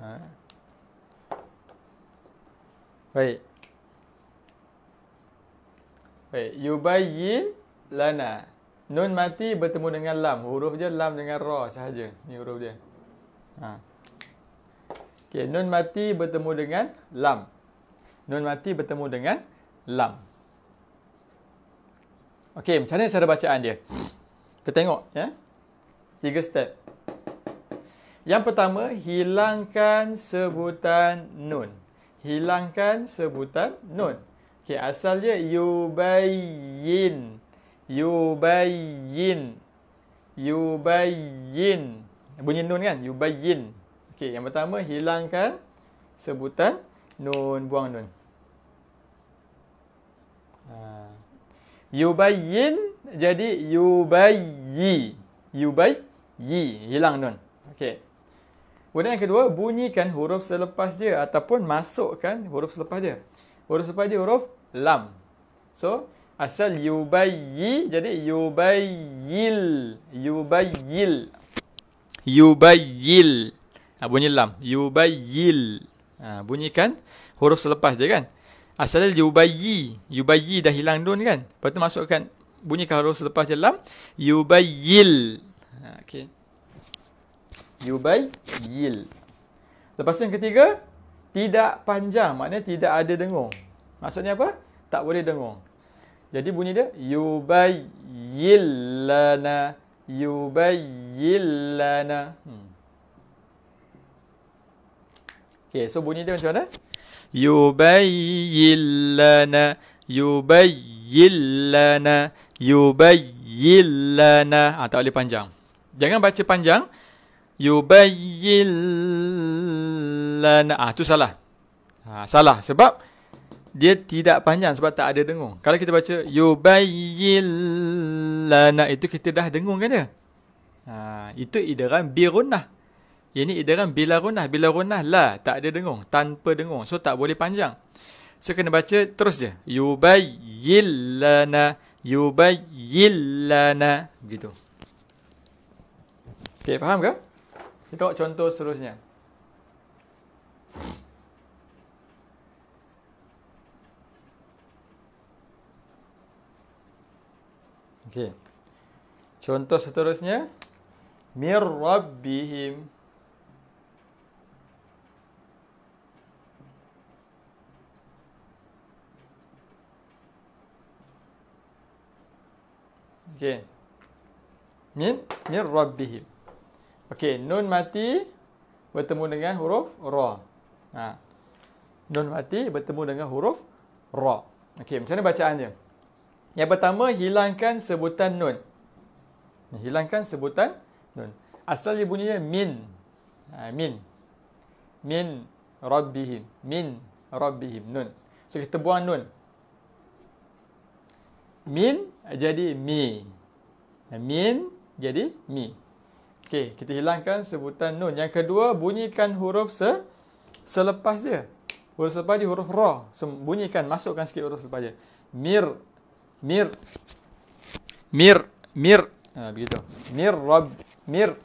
ha. baik baik yubayyin lana nun mati bertemu dengan lam huruf je lam dengan ra sahaja ni huruf dia ha okey nun mati bertemu dengan lam nun mati bertemu dengan lam Okey, macam mana cara bacaan dia? Kita tengok ya. Tiga step. Yang pertama, hilangkan sebutan nun. Hilangkan sebutan nun. Okey, asal dia yubayyin. Yubayyin. Yubayyin. Bunyi nun kan? Yubayyin. Okey, yang pertama hilangkan sebutan nun, buang nun. Ha. Yubayyin jadi yubayyi. Yubayyi. Hilang nun. Okey. Kemudian yang kedua, bunyikan huruf selepas dia ataupun masukkan huruf selepas dia. Huruf selepas dia huruf lam. So, asal yubayyi jadi yubayyil. Yubayyil. Yubayyil. Ha, bunyi lam. Yubayyil. Ha, bunyikan huruf selepas dia kan. Asalnya yubayyi. Yubayyi dah hilang nun kan. Lepas tu masukkan bunyi kalau selepas je lam. Yubayyil. Ha, okay. Yubayyil. Lepas tu yang ketiga. Tidak panjang. Maknanya tidak ada dengung. Maksudnya apa? Tak boleh dengung. Jadi bunyi dia. Yubayyillana. Yubayyillana. Hmm. Okay. So bunyi dia macam mana? يبين لنا يبين لنا يبين tak boleh panjang jangan baca panjang yubayyin lana ah tu salah ha, salah sebab dia tidak panjang sebab tak ada dengung kalau kita baca yubayyin itu kita dah dengung kan dia ha, itu idaran birunnah ini idaran bila runah, bila runah la, tak ada dengung, tanpa dengung. So tak boleh panjang. So kena baca terus je. Yubayillana, yubayillana. Begitu. Okay, faham ke? Kita tengok contoh seterusnya. Okay. Contoh seterusnya. Mir Rabbihim. Okey. Min mir rabbihim. Okey, nun mati bertemu dengan huruf ra. Ha. Nun mati bertemu dengan huruf ra. Okey, macam mana bacaannya? Yang pertama hilangkan sebutan nun. Hilangkan sebutan nun. Asal dia bunyinya min. Ha, min. Min rabbihim. Min rabbihim nun. So kita buang nun. Min jadi mi. Min jadi mi. Okey, kita hilangkan sebutan nun. Yang kedua, bunyikan huruf se selepas dia. Huruf selepas dia huruf ra. So, bunyikan, masukkan sikit huruf selepas dia. Mir. Mir. Mir. Mir. Ha, begitu. Mir rab. Mir.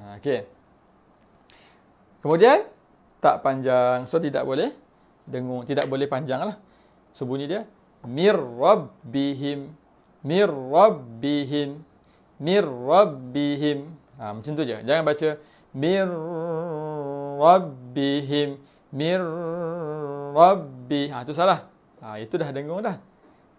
Ha, Okey. Kemudian, tak panjang. So, tidak boleh dengung. Tidak boleh panjang lah. So, bunyi dia. Mir bihim mir rabbihim mir rabbihim ha, macam tu je jangan baca mir rabbihim mir rabbi ha tu salah ha, itu dah dengung dah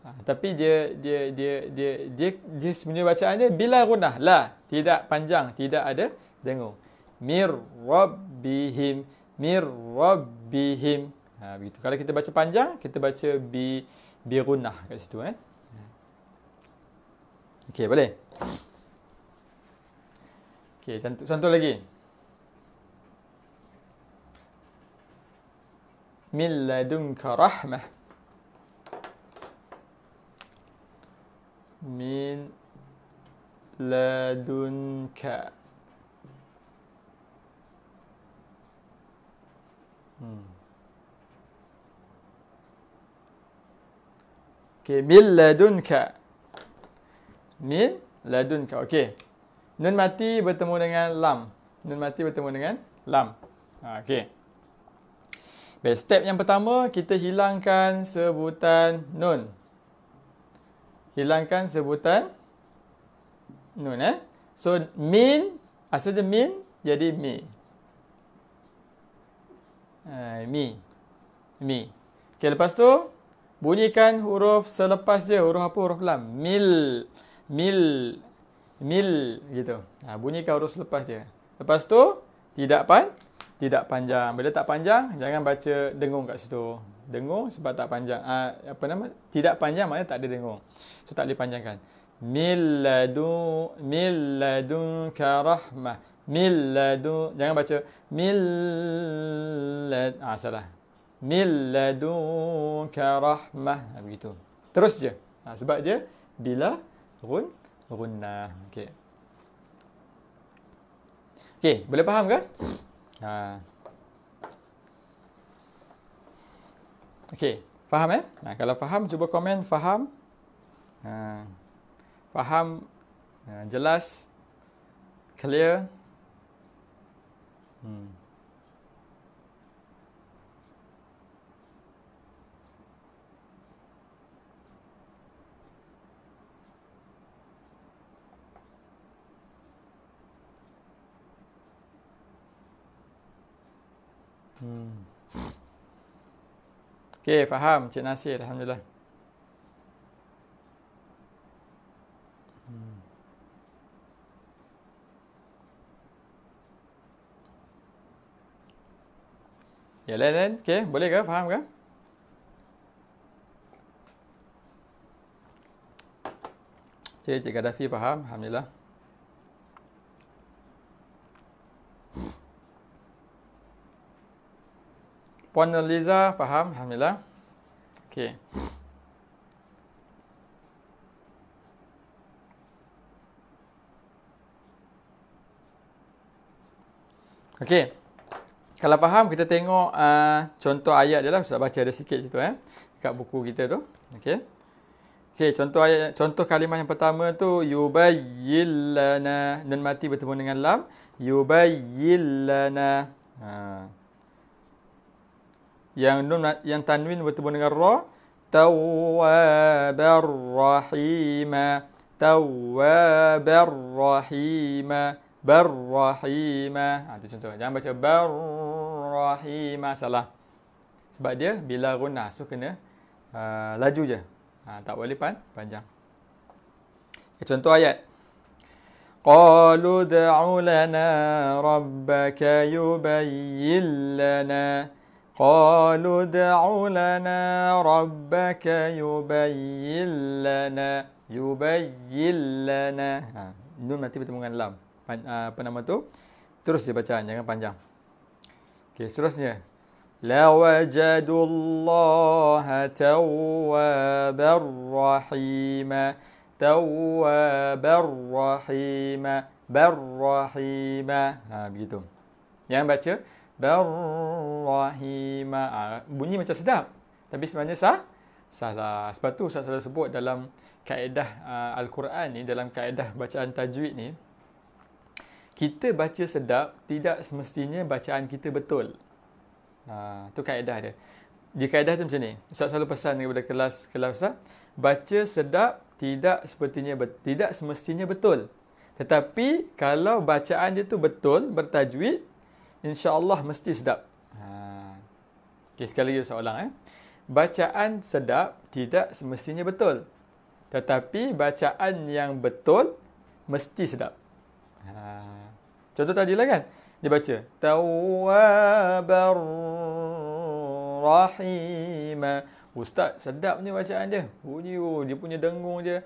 ha, tapi dia dia dia dia dia, dia, dia sebenarnya bacaannya bila runah la tidak panjang tidak ada dengung mir rabbihim mir rabbihim ha begitu kalau kita baca panjang kita baca bi birunah kat situ eh Okey, boleh. Okey, contoh, contoh lagi. Min ladunka rahmah. Min ladunka. Hmm. Okey, min ladunka min ladunka. Okey. Nun mati bertemu dengan lam. Nun mati bertemu dengan lam. Ha, Okey. Baik, step yang pertama kita hilangkan sebutan nun. Hilangkan sebutan nun eh. So min asal dia min jadi mi. Uh, mi. Mi. Okey, lepas tu bunyikan huruf selepas dia huruf apa huruf lam mil mil mil gitu. Ha, kau harus lepas je. Lepas tu tidak pan tidak panjang. Bila tak panjang jangan baca dengung kat situ. Dengung sebab tak panjang. Ha, apa nama? Tidak panjang maknanya tak ada dengung. So tak boleh panjangkan. Milladu milladunka rahmah. Milladu jangan baca millad ah ha, salah. Milladunka rahmah. Ha, begitu. Terus je. Ha, sebab dia bila run runnah okey okey boleh faham ke ha okey faham eh nah kalau faham cuba komen faham ha faham ha, jelas clear hmm Hmm. Okey, faham Cik Nasir, alhamdulillah. Hmm. Ya lain lain, okay, boleh ke, faham ke? Cik Cik Gaddafi faham, alhamdulillah. Puan Liza faham? Alhamdulillah. Okey. Okey. Kalau faham kita tengok uh, contoh ayat dia lah. Saya baca ada sikit situ eh. Dekat buku kita tu. Okey. Okey, contoh ayat contoh kalimah yang pertama tu yubayyilana nun mati bertemu dengan lam yubayyilana. Ha yang nun yang tanwin bertemu dengan ra tawwabar rahima tawwabar rahima bar rahima ha, itu contoh jangan baca bar rahima salah sebab dia bila gunnah so kena uh, laju je ha, tak boleh pan panjang okay, contoh ayat قالوا ادع لنا ربك يبين قالوا ادع لنا ربك يبين لنا يبين لنا ha, نون mati bertemu dengan lam Pan, uh, apa nama tu terus dia bacaan jangan panjang okey seterusnya la wajadu allaha tawwabar rahima tawwabar rahima bar rahima ha begitu jangan baca Rahim. Ah, bunyi macam sedap. Tapi sebenarnya sah. Salah. Sebab tu saya selalu sebut dalam kaedah ah, Al-Quran ni, dalam kaedah bacaan tajwid ni, kita baca sedap, tidak semestinya bacaan kita betul. Ha, tu kaedah dia. Di kaedah tu macam ni. Ustaz selalu pesan kepada kelas kelas Ustaz, baca sedap, tidak sepertinya tidak semestinya betul. Tetapi kalau bacaan dia tu betul, bertajwid, insyaAllah mesti sedap. Ha. Okay, sekali lagi saya ulang. Eh. Bacaan sedap tidak semestinya betul. Tetapi bacaan yang betul mesti sedap. Ha. Contoh tadi lah kan. Dia baca. Tawabar rahimah. Ustaz sedap ni bacaan dia. Bunyi, oh, dia punya dengung je.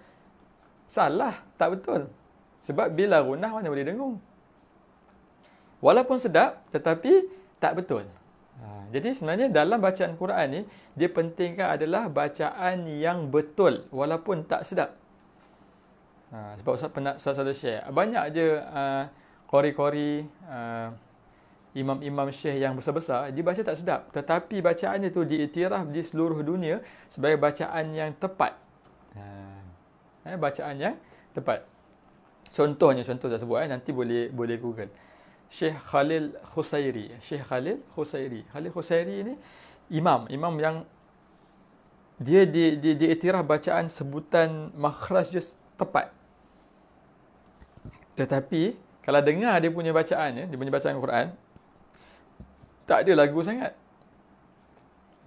Salah. Tak betul. Sebab bila runah mana boleh dengung. Walaupun sedap, tetapi tak betul. Ha, jadi sebenarnya dalam bacaan Quran ni, dia pentingkan adalah bacaan yang betul walaupun tak sedap. Ha, sebab saya pernah saya satu share. Banyak je ha, kori-kori uh, imam-imam syekh yang besar-besar, dia baca tak sedap. Tetapi bacaannya tu diiktiraf di seluruh dunia sebagai bacaan yang tepat. Ha. Eh, bacaan yang tepat. Contohnya, contoh saya sebut. Eh, nanti boleh boleh Google. Syekh Khalil Khusairi. Syekh Khalil Khusairi. Khalil Khusairi ini imam, imam yang dia di di diiktiraf bacaan sebutan makhraj dia tepat. Tetapi kalau dengar dia punya bacaan ya, dia punya bacaan Quran tak ada lagu sangat.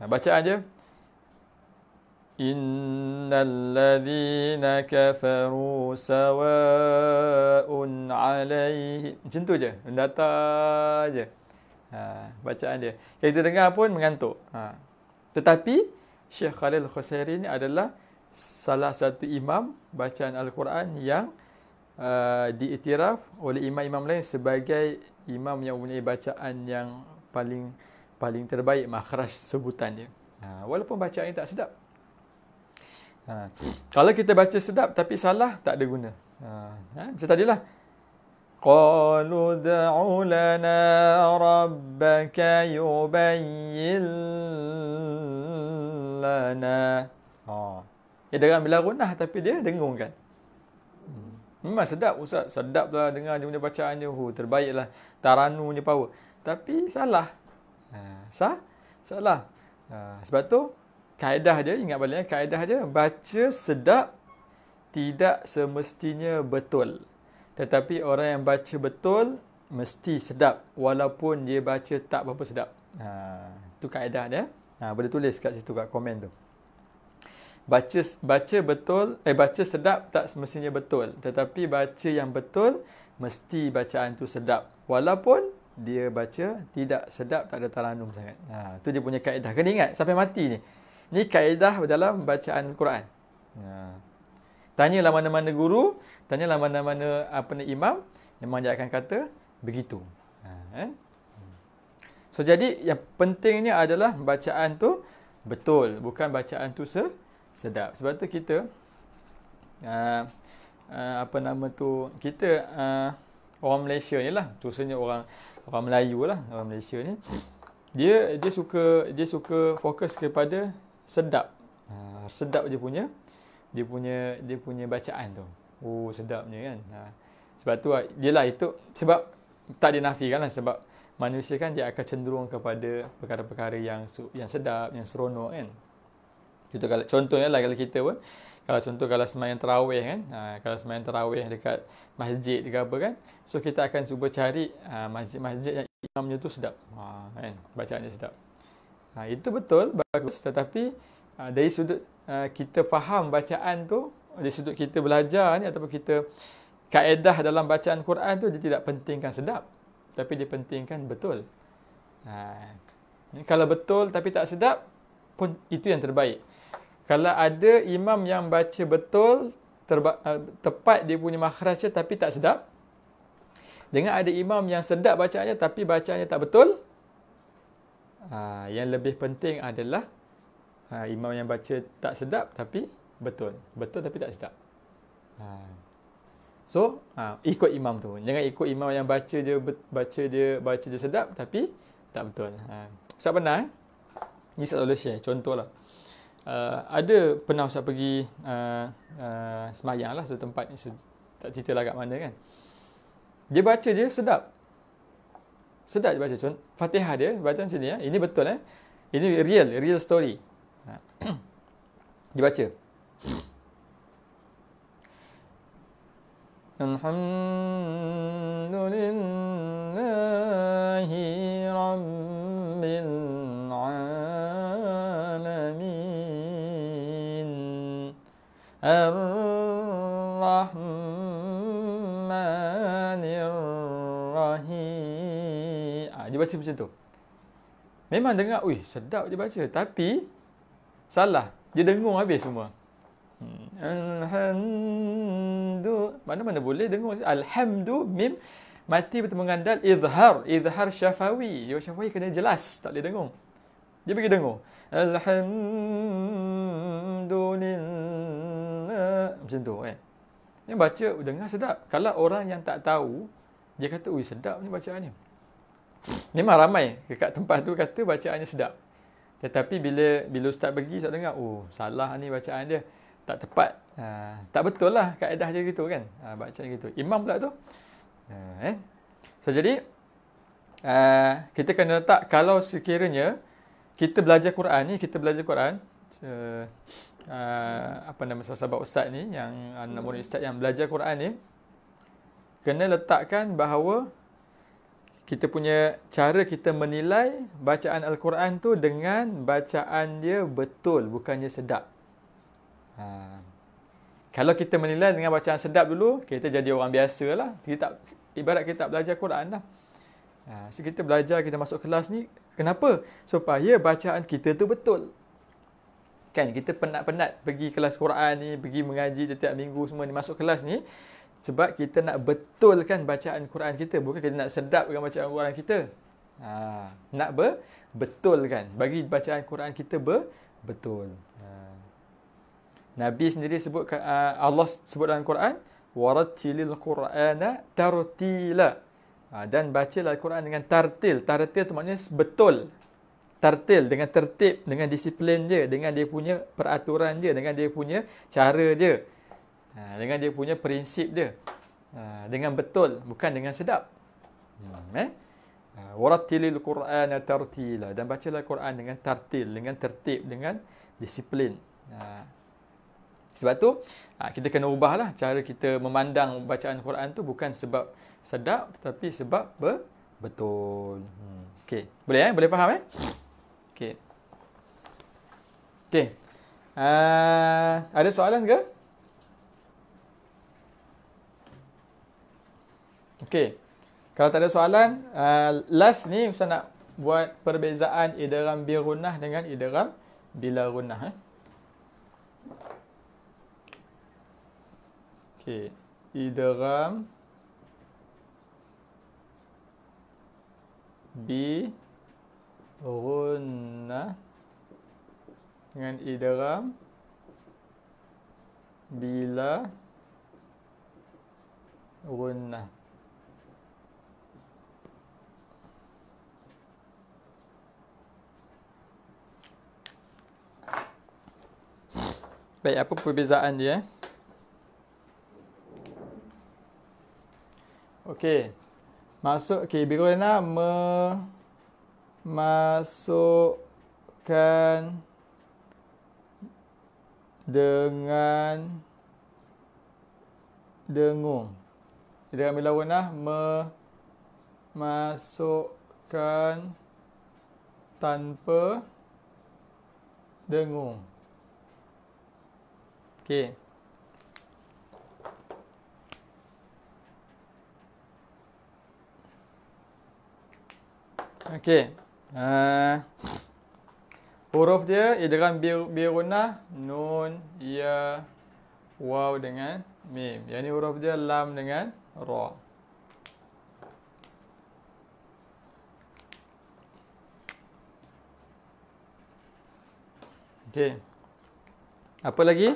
Nah, bacaan je إن الذين كفروا سواء عليهم Macam tu je, mendata je ha, Bacaan dia Kalau kita dengar pun mengantuk ha. Tetapi Syekh Khalil Khosairi ni adalah Salah satu imam bacaan Al-Quran yang uh, Diiktiraf oleh imam-imam lain sebagai Imam yang mempunyai bacaan yang paling paling terbaik Makhraj sebutannya. ha, Walaupun bacaan dia tak sedap Ha. Kalau kita baca sedap tapi salah, tak ada guna. Ha. Ha. Macam tadilah. قالوا ادع لنا ربك يبين لنا oh. Ya, dia ambil tapi dia dengung kan. Hmm. Memang sedap Ustaz. Sedap lah dengar dia punya bacaan dia. Huh, oh, terbaik lah. Taranu punya power. Tapi salah. Ha. Sah? Salah. Ha. Sebab tu, kaedah dia, ingat balik, eh. kaedah dia, baca sedap tidak semestinya betul. Tetapi orang yang baca betul, mesti sedap walaupun dia baca tak berapa sedap. Ha. Itu kaedah dia. Eh. Ha, boleh tulis kat situ, kat komen tu. Baca baca betul, eh baca sedap tak semestinya betul. Tetapi baca yang betul, mesti bacaan tu sedap. Walaupun dia baca tidak sedap, tak ada taranum sangat. Ha, tu dia punya kaedah. Kena ingat sampai mati ni. Ini kaedah dalam bacaan Quran. Ha. Tanyalah mana-mana guru, tanyalah mana-mana apa ni imam, memang dia akan kata begitu. Ya. Ha. Eh? So jadi yang pentingnya adalah bacaan tu betul, bukan bacaan tu se sedap. Sebab tu kita uh, uh, apa nama tu kita uh, orang Malaysia ni lah, khususnya orang orang Melayu lah, orang Malaysia ni dia dia suka dia suka fokus kepada sedap. Uh, sedap dia punya. Dia punya dia punya bacaan tu. Oh, sedapnya kan. Uh, sebab tu lah, itu sebab tak dinafikan lah sebab manusia kan dia akan cenderung kepada perkara-perkara yang yang sedap, yang seronok kan. Contoh kalau contohnya lah kalau kita pun kalau contoh kalau semayan tarawih kan, uh, kalau semayan tarawih dekat masjid dekat apa kan, so kita akan cuba cari uh, masjid-masjid yang imamnya tu sedap. Uh, kan? Bacaannya sedap. Ha, itu betul, bagus. Tetapi ha, dari sudut ha, kita faham bacaan tu, dari sudut kita belajar ni ataupun kita kaedah dalam bacaan Quran tu, dia tidak pentingkan sedap. Tapi dia pentingkan betul. Ha, kalau betul tapi tak sedap, pun itu yang terbaik. Kalau ada imam yang baca betul, terba, ha, tepat dia punya makhrajnya tapi tak sedap, dengan ada imam yang sedap bacaannya tapi bacaannya tak betul, Ah, yang lebih penting adalah ha, imam yang baca tak sedap tapi betul. Betul tapi tak sedap. Ha. So, ha, ikut imam tu. Jangan ikut imam yang baca je baca je baca je sedap tapi tak betul. Ha. Ustaz pernah ni saya boleh share contohlah. Uh, ada pernah Ustaz pergi uh, uh, semayang lah satu tempat ni. So, tak ceritalah kat mana kan. Dia baca je sedap sedap je baca. Contoh, fatihah dia baca macam ni. Ya. Ini betul. Eh. Ini real. Real story. Ha. *clears throat* dia baca. *clears throat* Alhamdulillah. baca macam tu. Memang dengar, ui, sedap dia baca. Tapi, salah. Dia dengung habis semua. Alhamdu. Mana-mana boleh dengung. Alhamdu, mim. Mati bertemu dengan dal. Izhar. Izhar syafawi. Jawa syafawi kena jelas. Tak boleh dengung. Dia pergi dengung. Alhamdulillah. Macam tu, eh. Yang baca, dengar sedap. Kalau orang yang tak tahu, dia kata, ui, sedap ni bacaan ni memang ramai dekat tempat tu kata bacaannya sedap. Tetapi bila bila ustaz pergi ustaz dengar, oh salah ni bacaan dia. Tak tepat. Ha, tak betul lah kaedah dia gitu kan. Ha, bacaan gitu. Imam pula tu. Ha, eh. So jadi uh, kita kena letak kalau sekiranya kita belajar Quran ni, kita belajar Quran uh, uh, apa nama sahabat ustaz ni yang anak murid ustaz yang belajar Quran ni kena letakkan bahawa kita punya cara kita menilai bacaan Al-Quran tu dengan bacaan dia betul, bukannya sedap. Ha. Kalau kita menilai dengan bacaan sedap dulu, kita jadi orang biasa lah. Kita tak, ibarat kita tak belajar Quran lah. Ha. So, kita belajar, kita masuk kelas ni, kenapa? Supaya bacaan kita tu betul. Kan, kita penat-penat pergi kelas Quran ni, pergi mengaji setiap minggu semua ni, masuk kelas ni, sebab kita nak betulkan bacaan Quran kita. Bukan kita nak sedapkan bacaan Quran kita. Ha. Nak ber betulkan. Bagi bacaan Quran kita ber betul. Ha. Nabi sendiri sebut ah, Allah sebut dalam Quran. Waratilil Qur'ana tartila. Ha. Dan bacalah Quran dengan tartil. Tartil tu maknanya betul. Tartil dengan tertib, dengan disiplin dia, dengan dia punya peraturan dia, dengan dia punya cara dia ha, dengan dia punya prinsip dia ha, dengan betul bukan dengan sedap hmm, eh ha, warattilil quran tartila dan bacalah quran dengan tartil dengan tertib dengan disiplin ha. sebab tu ha, kita kena ubahlah cara kita memandang bacaan quran tu bukan sebab sedap tetapi sebab be- betul hmm. okey boleh eh boleh faham eh Okay, okay. Uh, ha, ada soalan ke? Okey. Kalau tak ada soalan, uh, last ni saya nak buat perbezaan idram birunah dengan idram bilarunah. Eh. Okey. Idram bi runah dengan idram bila runah. Baik, apa perbezaan dia? Eh? Okey. Masuk okey, Birona me masukkan dengan dengung. Jadi kami lawanlah memasukkan tanpa dengung. Okay, okay, Uh, ah. huruf dia idgham bi birunah nun ya waw dengan mim. Yang ni huruf dia lam dengan ra. Okay. Apa lagi?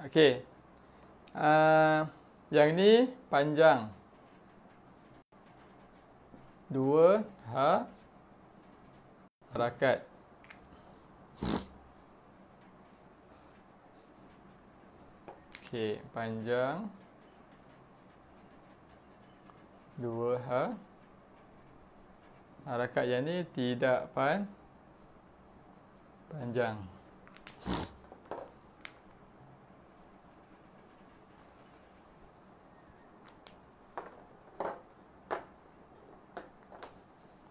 Okey. Uh, yang ni panjang. 2 h harakat. Okey, panjang. 2 h harakat yang ni tidak pan panjang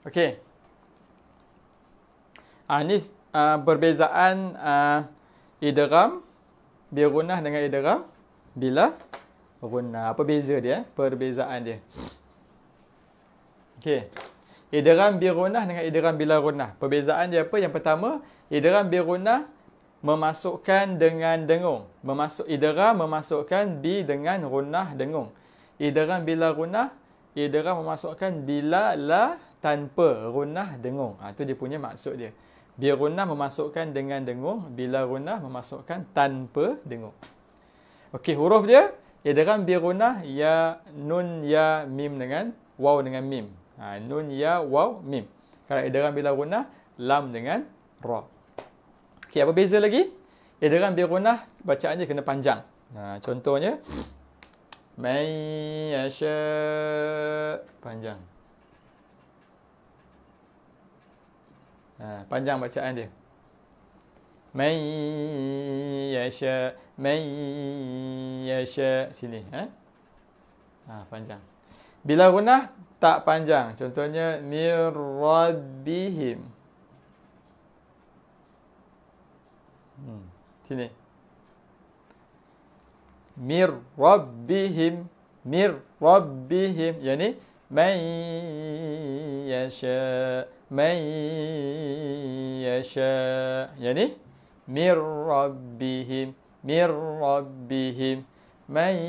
Okey. Ah ini ah, perbezaan ah, idgham birunah dengan idgham bila runah. Apa beza dia? Eh? Perbezaan dia. Okey idram birunah dengan idram bilarunah. Perbezaan dia apa? Yang pertama, idram birunah memasukkan dengan dengung. Memasuk idram memasukkan bi dengan runah dengung. Idram bilarunah idram memasukkan bila la tanpa runah dengung. Ha, itu dia punya maksud dia. Birunah memasukkan dengan dengung, bilarunah memasukkan tanpa dengung. Okey, huruf dia idram birunah ya nun ya mim dengan waw dengan mim ha, nun ya waw mim kalau idgham bila gunnah lam dengan ra okey apa beza lagi idgham bila gunnah bacaannya kena panjang ha, contohnya mai asha panjang ha, panjang bacaan dia mai yasha mai yasha sini eh ha, panjang bila gunnah tak panjang. Contohnya mirrabihim. Hmm, sini. Mir rabbihim mir rabbihim yani man yasha man yasha yani mir rabbihim mir man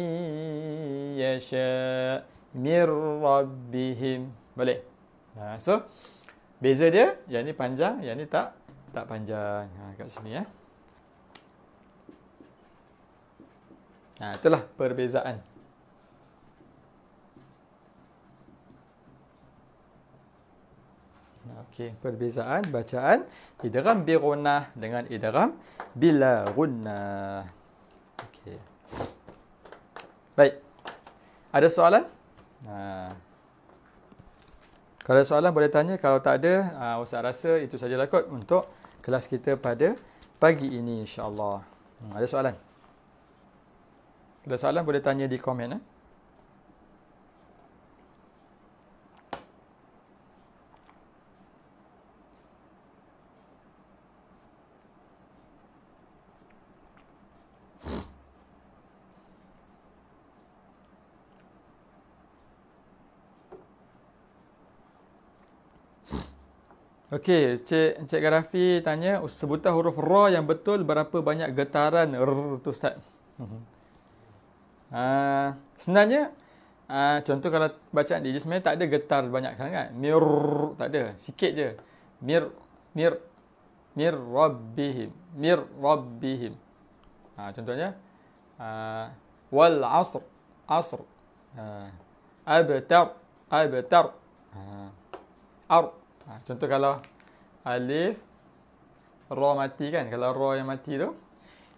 yasha mir rabbihim. Boleh. Ha, so beza dia yang ni panjang, yang ni tak tak panjang. Ha kat sini ya. Ha itulah perbezaan. Okey, perbezaan bacaan idgham birunnah dengan idgham bila gunnah. Okey. Baik. Ada soalan? Ha. Kalau ada soalan boleh tanya. Kalau tak ada, uh, Ustaz rasa itu sajalah kot untuk kelas kita pada pagi ini insyaAllah. Hmm, ada soalan? Kalau ada soalan boleh tanya di komen. Eh? Okey, Encik, Encik Garafi tanya, sebutan huruf Ra yang betul berapa banyak getaran R tu Ustaz? Ha, sebenarnya, ha, contoh kalau bacaan dia, dia tak ada getar banyak kan? Mir, tak ada. Sikit je. Mir, mir, mir rabbihim. Mir rabbihim. Ha, contohnya, ha, wal asr, asr. Ha, abtar, abtar. Ha, ar, ha, Contoh kalau Alif Ra mati kan Kalau ra yang mati tu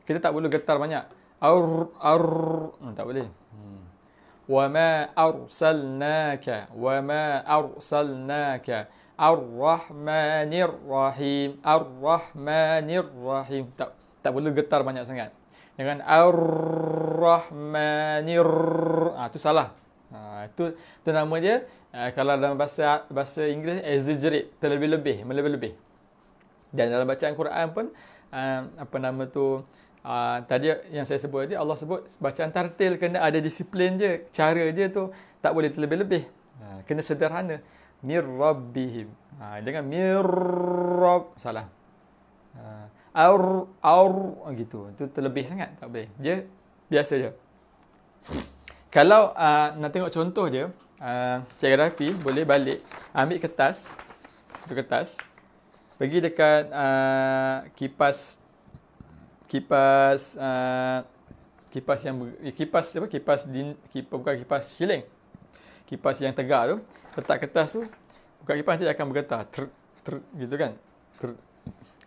Kita tak boleh getar banyak Ar Ar hmm, Tak boleh hmm. Wa ma arsalnaka Wa ma arsalnaka Ar-Rahmanir-Rahim Ar-Rahmanir-Rahim Tak tak boleh getar banyak sangat Dengan Ar-Rahmanir itu ha, salah itu ha, itu nama dia uh, kalau dalam bahasa bahasa Inggeris exaggerate terlebih-lebih melebih-lebih. Dan dalam bacaan Quran pun uh, apa nama tu uh, tadi yang saya sebut tadi Allah sebut bacaan tartil kena ada disiplin dia, cara dia tu tak boleh terlebih-lebih. Uh, kena sederhana. Mir rabbihim. Uh, jangan mir salah. Uh, aur aur gitu. Itu terlebih sangat tak boleh. Dia biasa je. Kalau uh, nak tengok contoh je, uh, ah, cikgu Rafi boleh balik ambil kertas, satu kertas, pergi dekat uh, kipas, kipas, uh, kipas yang, eh, kipas apa, kipas, din, kipas bukan kipas shilling, kipas yang tegak tu, letak kertas tu, buka kipas nanti dia akan bergetar, ter, ter, gitu kan, ter,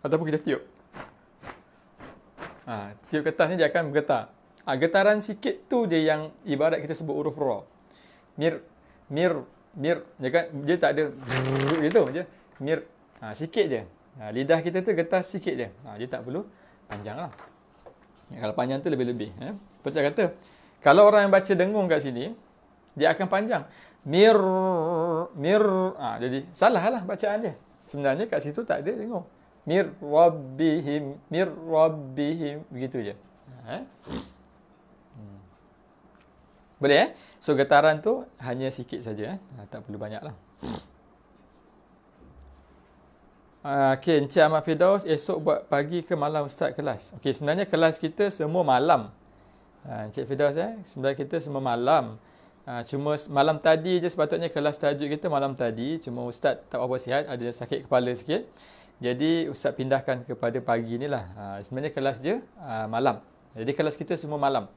ataupun kita tiup. Ha, tiup kertas ni dia akan bergetar ha, getaran sikit tu dia yang ibarat kita sebut huruf ra mir mir mir dia kan dia tak ada *laughs* gitu je mir ha, sikit je ha, lidah kita tu getar sikit je ha, dia tak perlu panjang lah ya, kalau panjang tu lebih-lebih eh? Pecah kata kalau orang yang baca dengung kat sini dia akan panjang mir mir ha, jadi salah lah bacaan dia sebenarnya kat situ tak ada dengung mir rabbihim mir rabbihim begitu je eh? Boleh eh? So getaran tu hanya sikit saja eh. Ah, tak perlu banyak lah. Okay, Encik Ahmad Fidaus, esok buat pagi ke malam start kelas? Okay, sebenarnya kelas kita semua malam. Ah, Encik Fidaus, eh? sebenarnya kita semua malam. Ah, cuma malam tadi je sepatutnya kelas tajuk kita malam tadi. Cuma Ustaz tak apa-apa sihat, ada sakit kepala sikit. Jadi Ustaz pindahkan kepada pagi ni lah. Sebenarnya kelas je malam. Jadi kelas kita semua malam.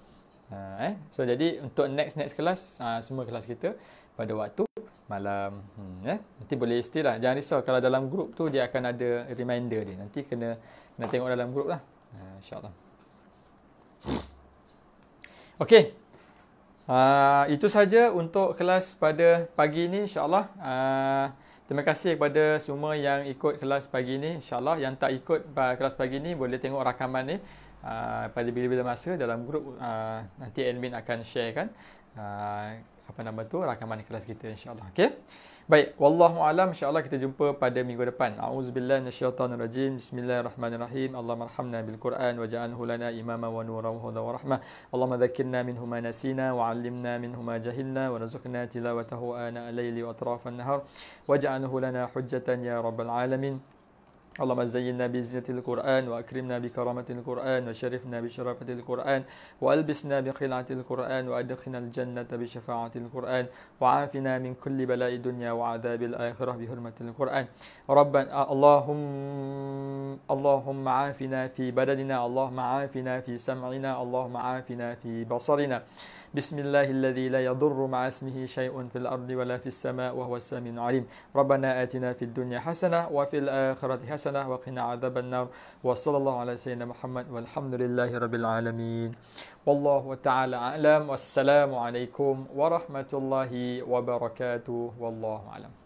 Uh, eh? So jadi untuk next next kelas uh, semua kelas kita pada waktu malam hmm, eh? nanti boleh istirahat lah. jangan risau kalau dalam grup tu dia akan ada reminder dia nanti kena kena tengok dalam grup lah uh, insyaallah Okay, uh, itu saja untuk kelas pada pagi ini insyaallah uh, terima kasih kepada semua yang ikut kelas pagi ini insyaallah yang tak ikut kelas pagi ini boleh tengok rakaman ni Ah, pada bila-bila masa dalam grup uh, nanti admin akan share kan uh, ah, apa nama tu rakaman kelas kita insyaallah okey baik wallahu alam insyaallah kita jumpa pada minggu depan auzubillahi minasyaitonirrajim bismillahirrahmanirrahim allahumma arhamna bilquran waj'alhu lana imama wa nuran wa huda wa rahma. allahumma dzakkirna minhu ma nasina wa 'allimna minhu ma jahilna warzuqna tilawatahu ana al-laili wa atrafan nahar waj'alhu lana hujjatan ya rabbal alamin اللهم زينا بزينة القرآن وأكرمنا بكرامة القرآن وشرفنا بشرافة القرآن وألبسنا بخلعة القرآن وأدخلنا الجنة بشفاعة القرآن وعافنا من كل بلاء الدنيا وعذاب الآخرة بحرمة القرآن ربنا اللهم اللهم عافنا في بلدنا اللهم عافنا في سمعنا اللهم عافنا في بصرنا بسم الله الذي لا يضر مع اسمه شيء في الأرض ولا في السماء وهو السميع العليم ربنا آتنا في الدنيا حسنة وفي الآخرة حسنة وقنا عذاب النار وصلى الله على سيدنا محمد والحمد لله رب العالمين والله تعالى أعلم والسلام عليكم ورحمة الله وبركاته والله أعلم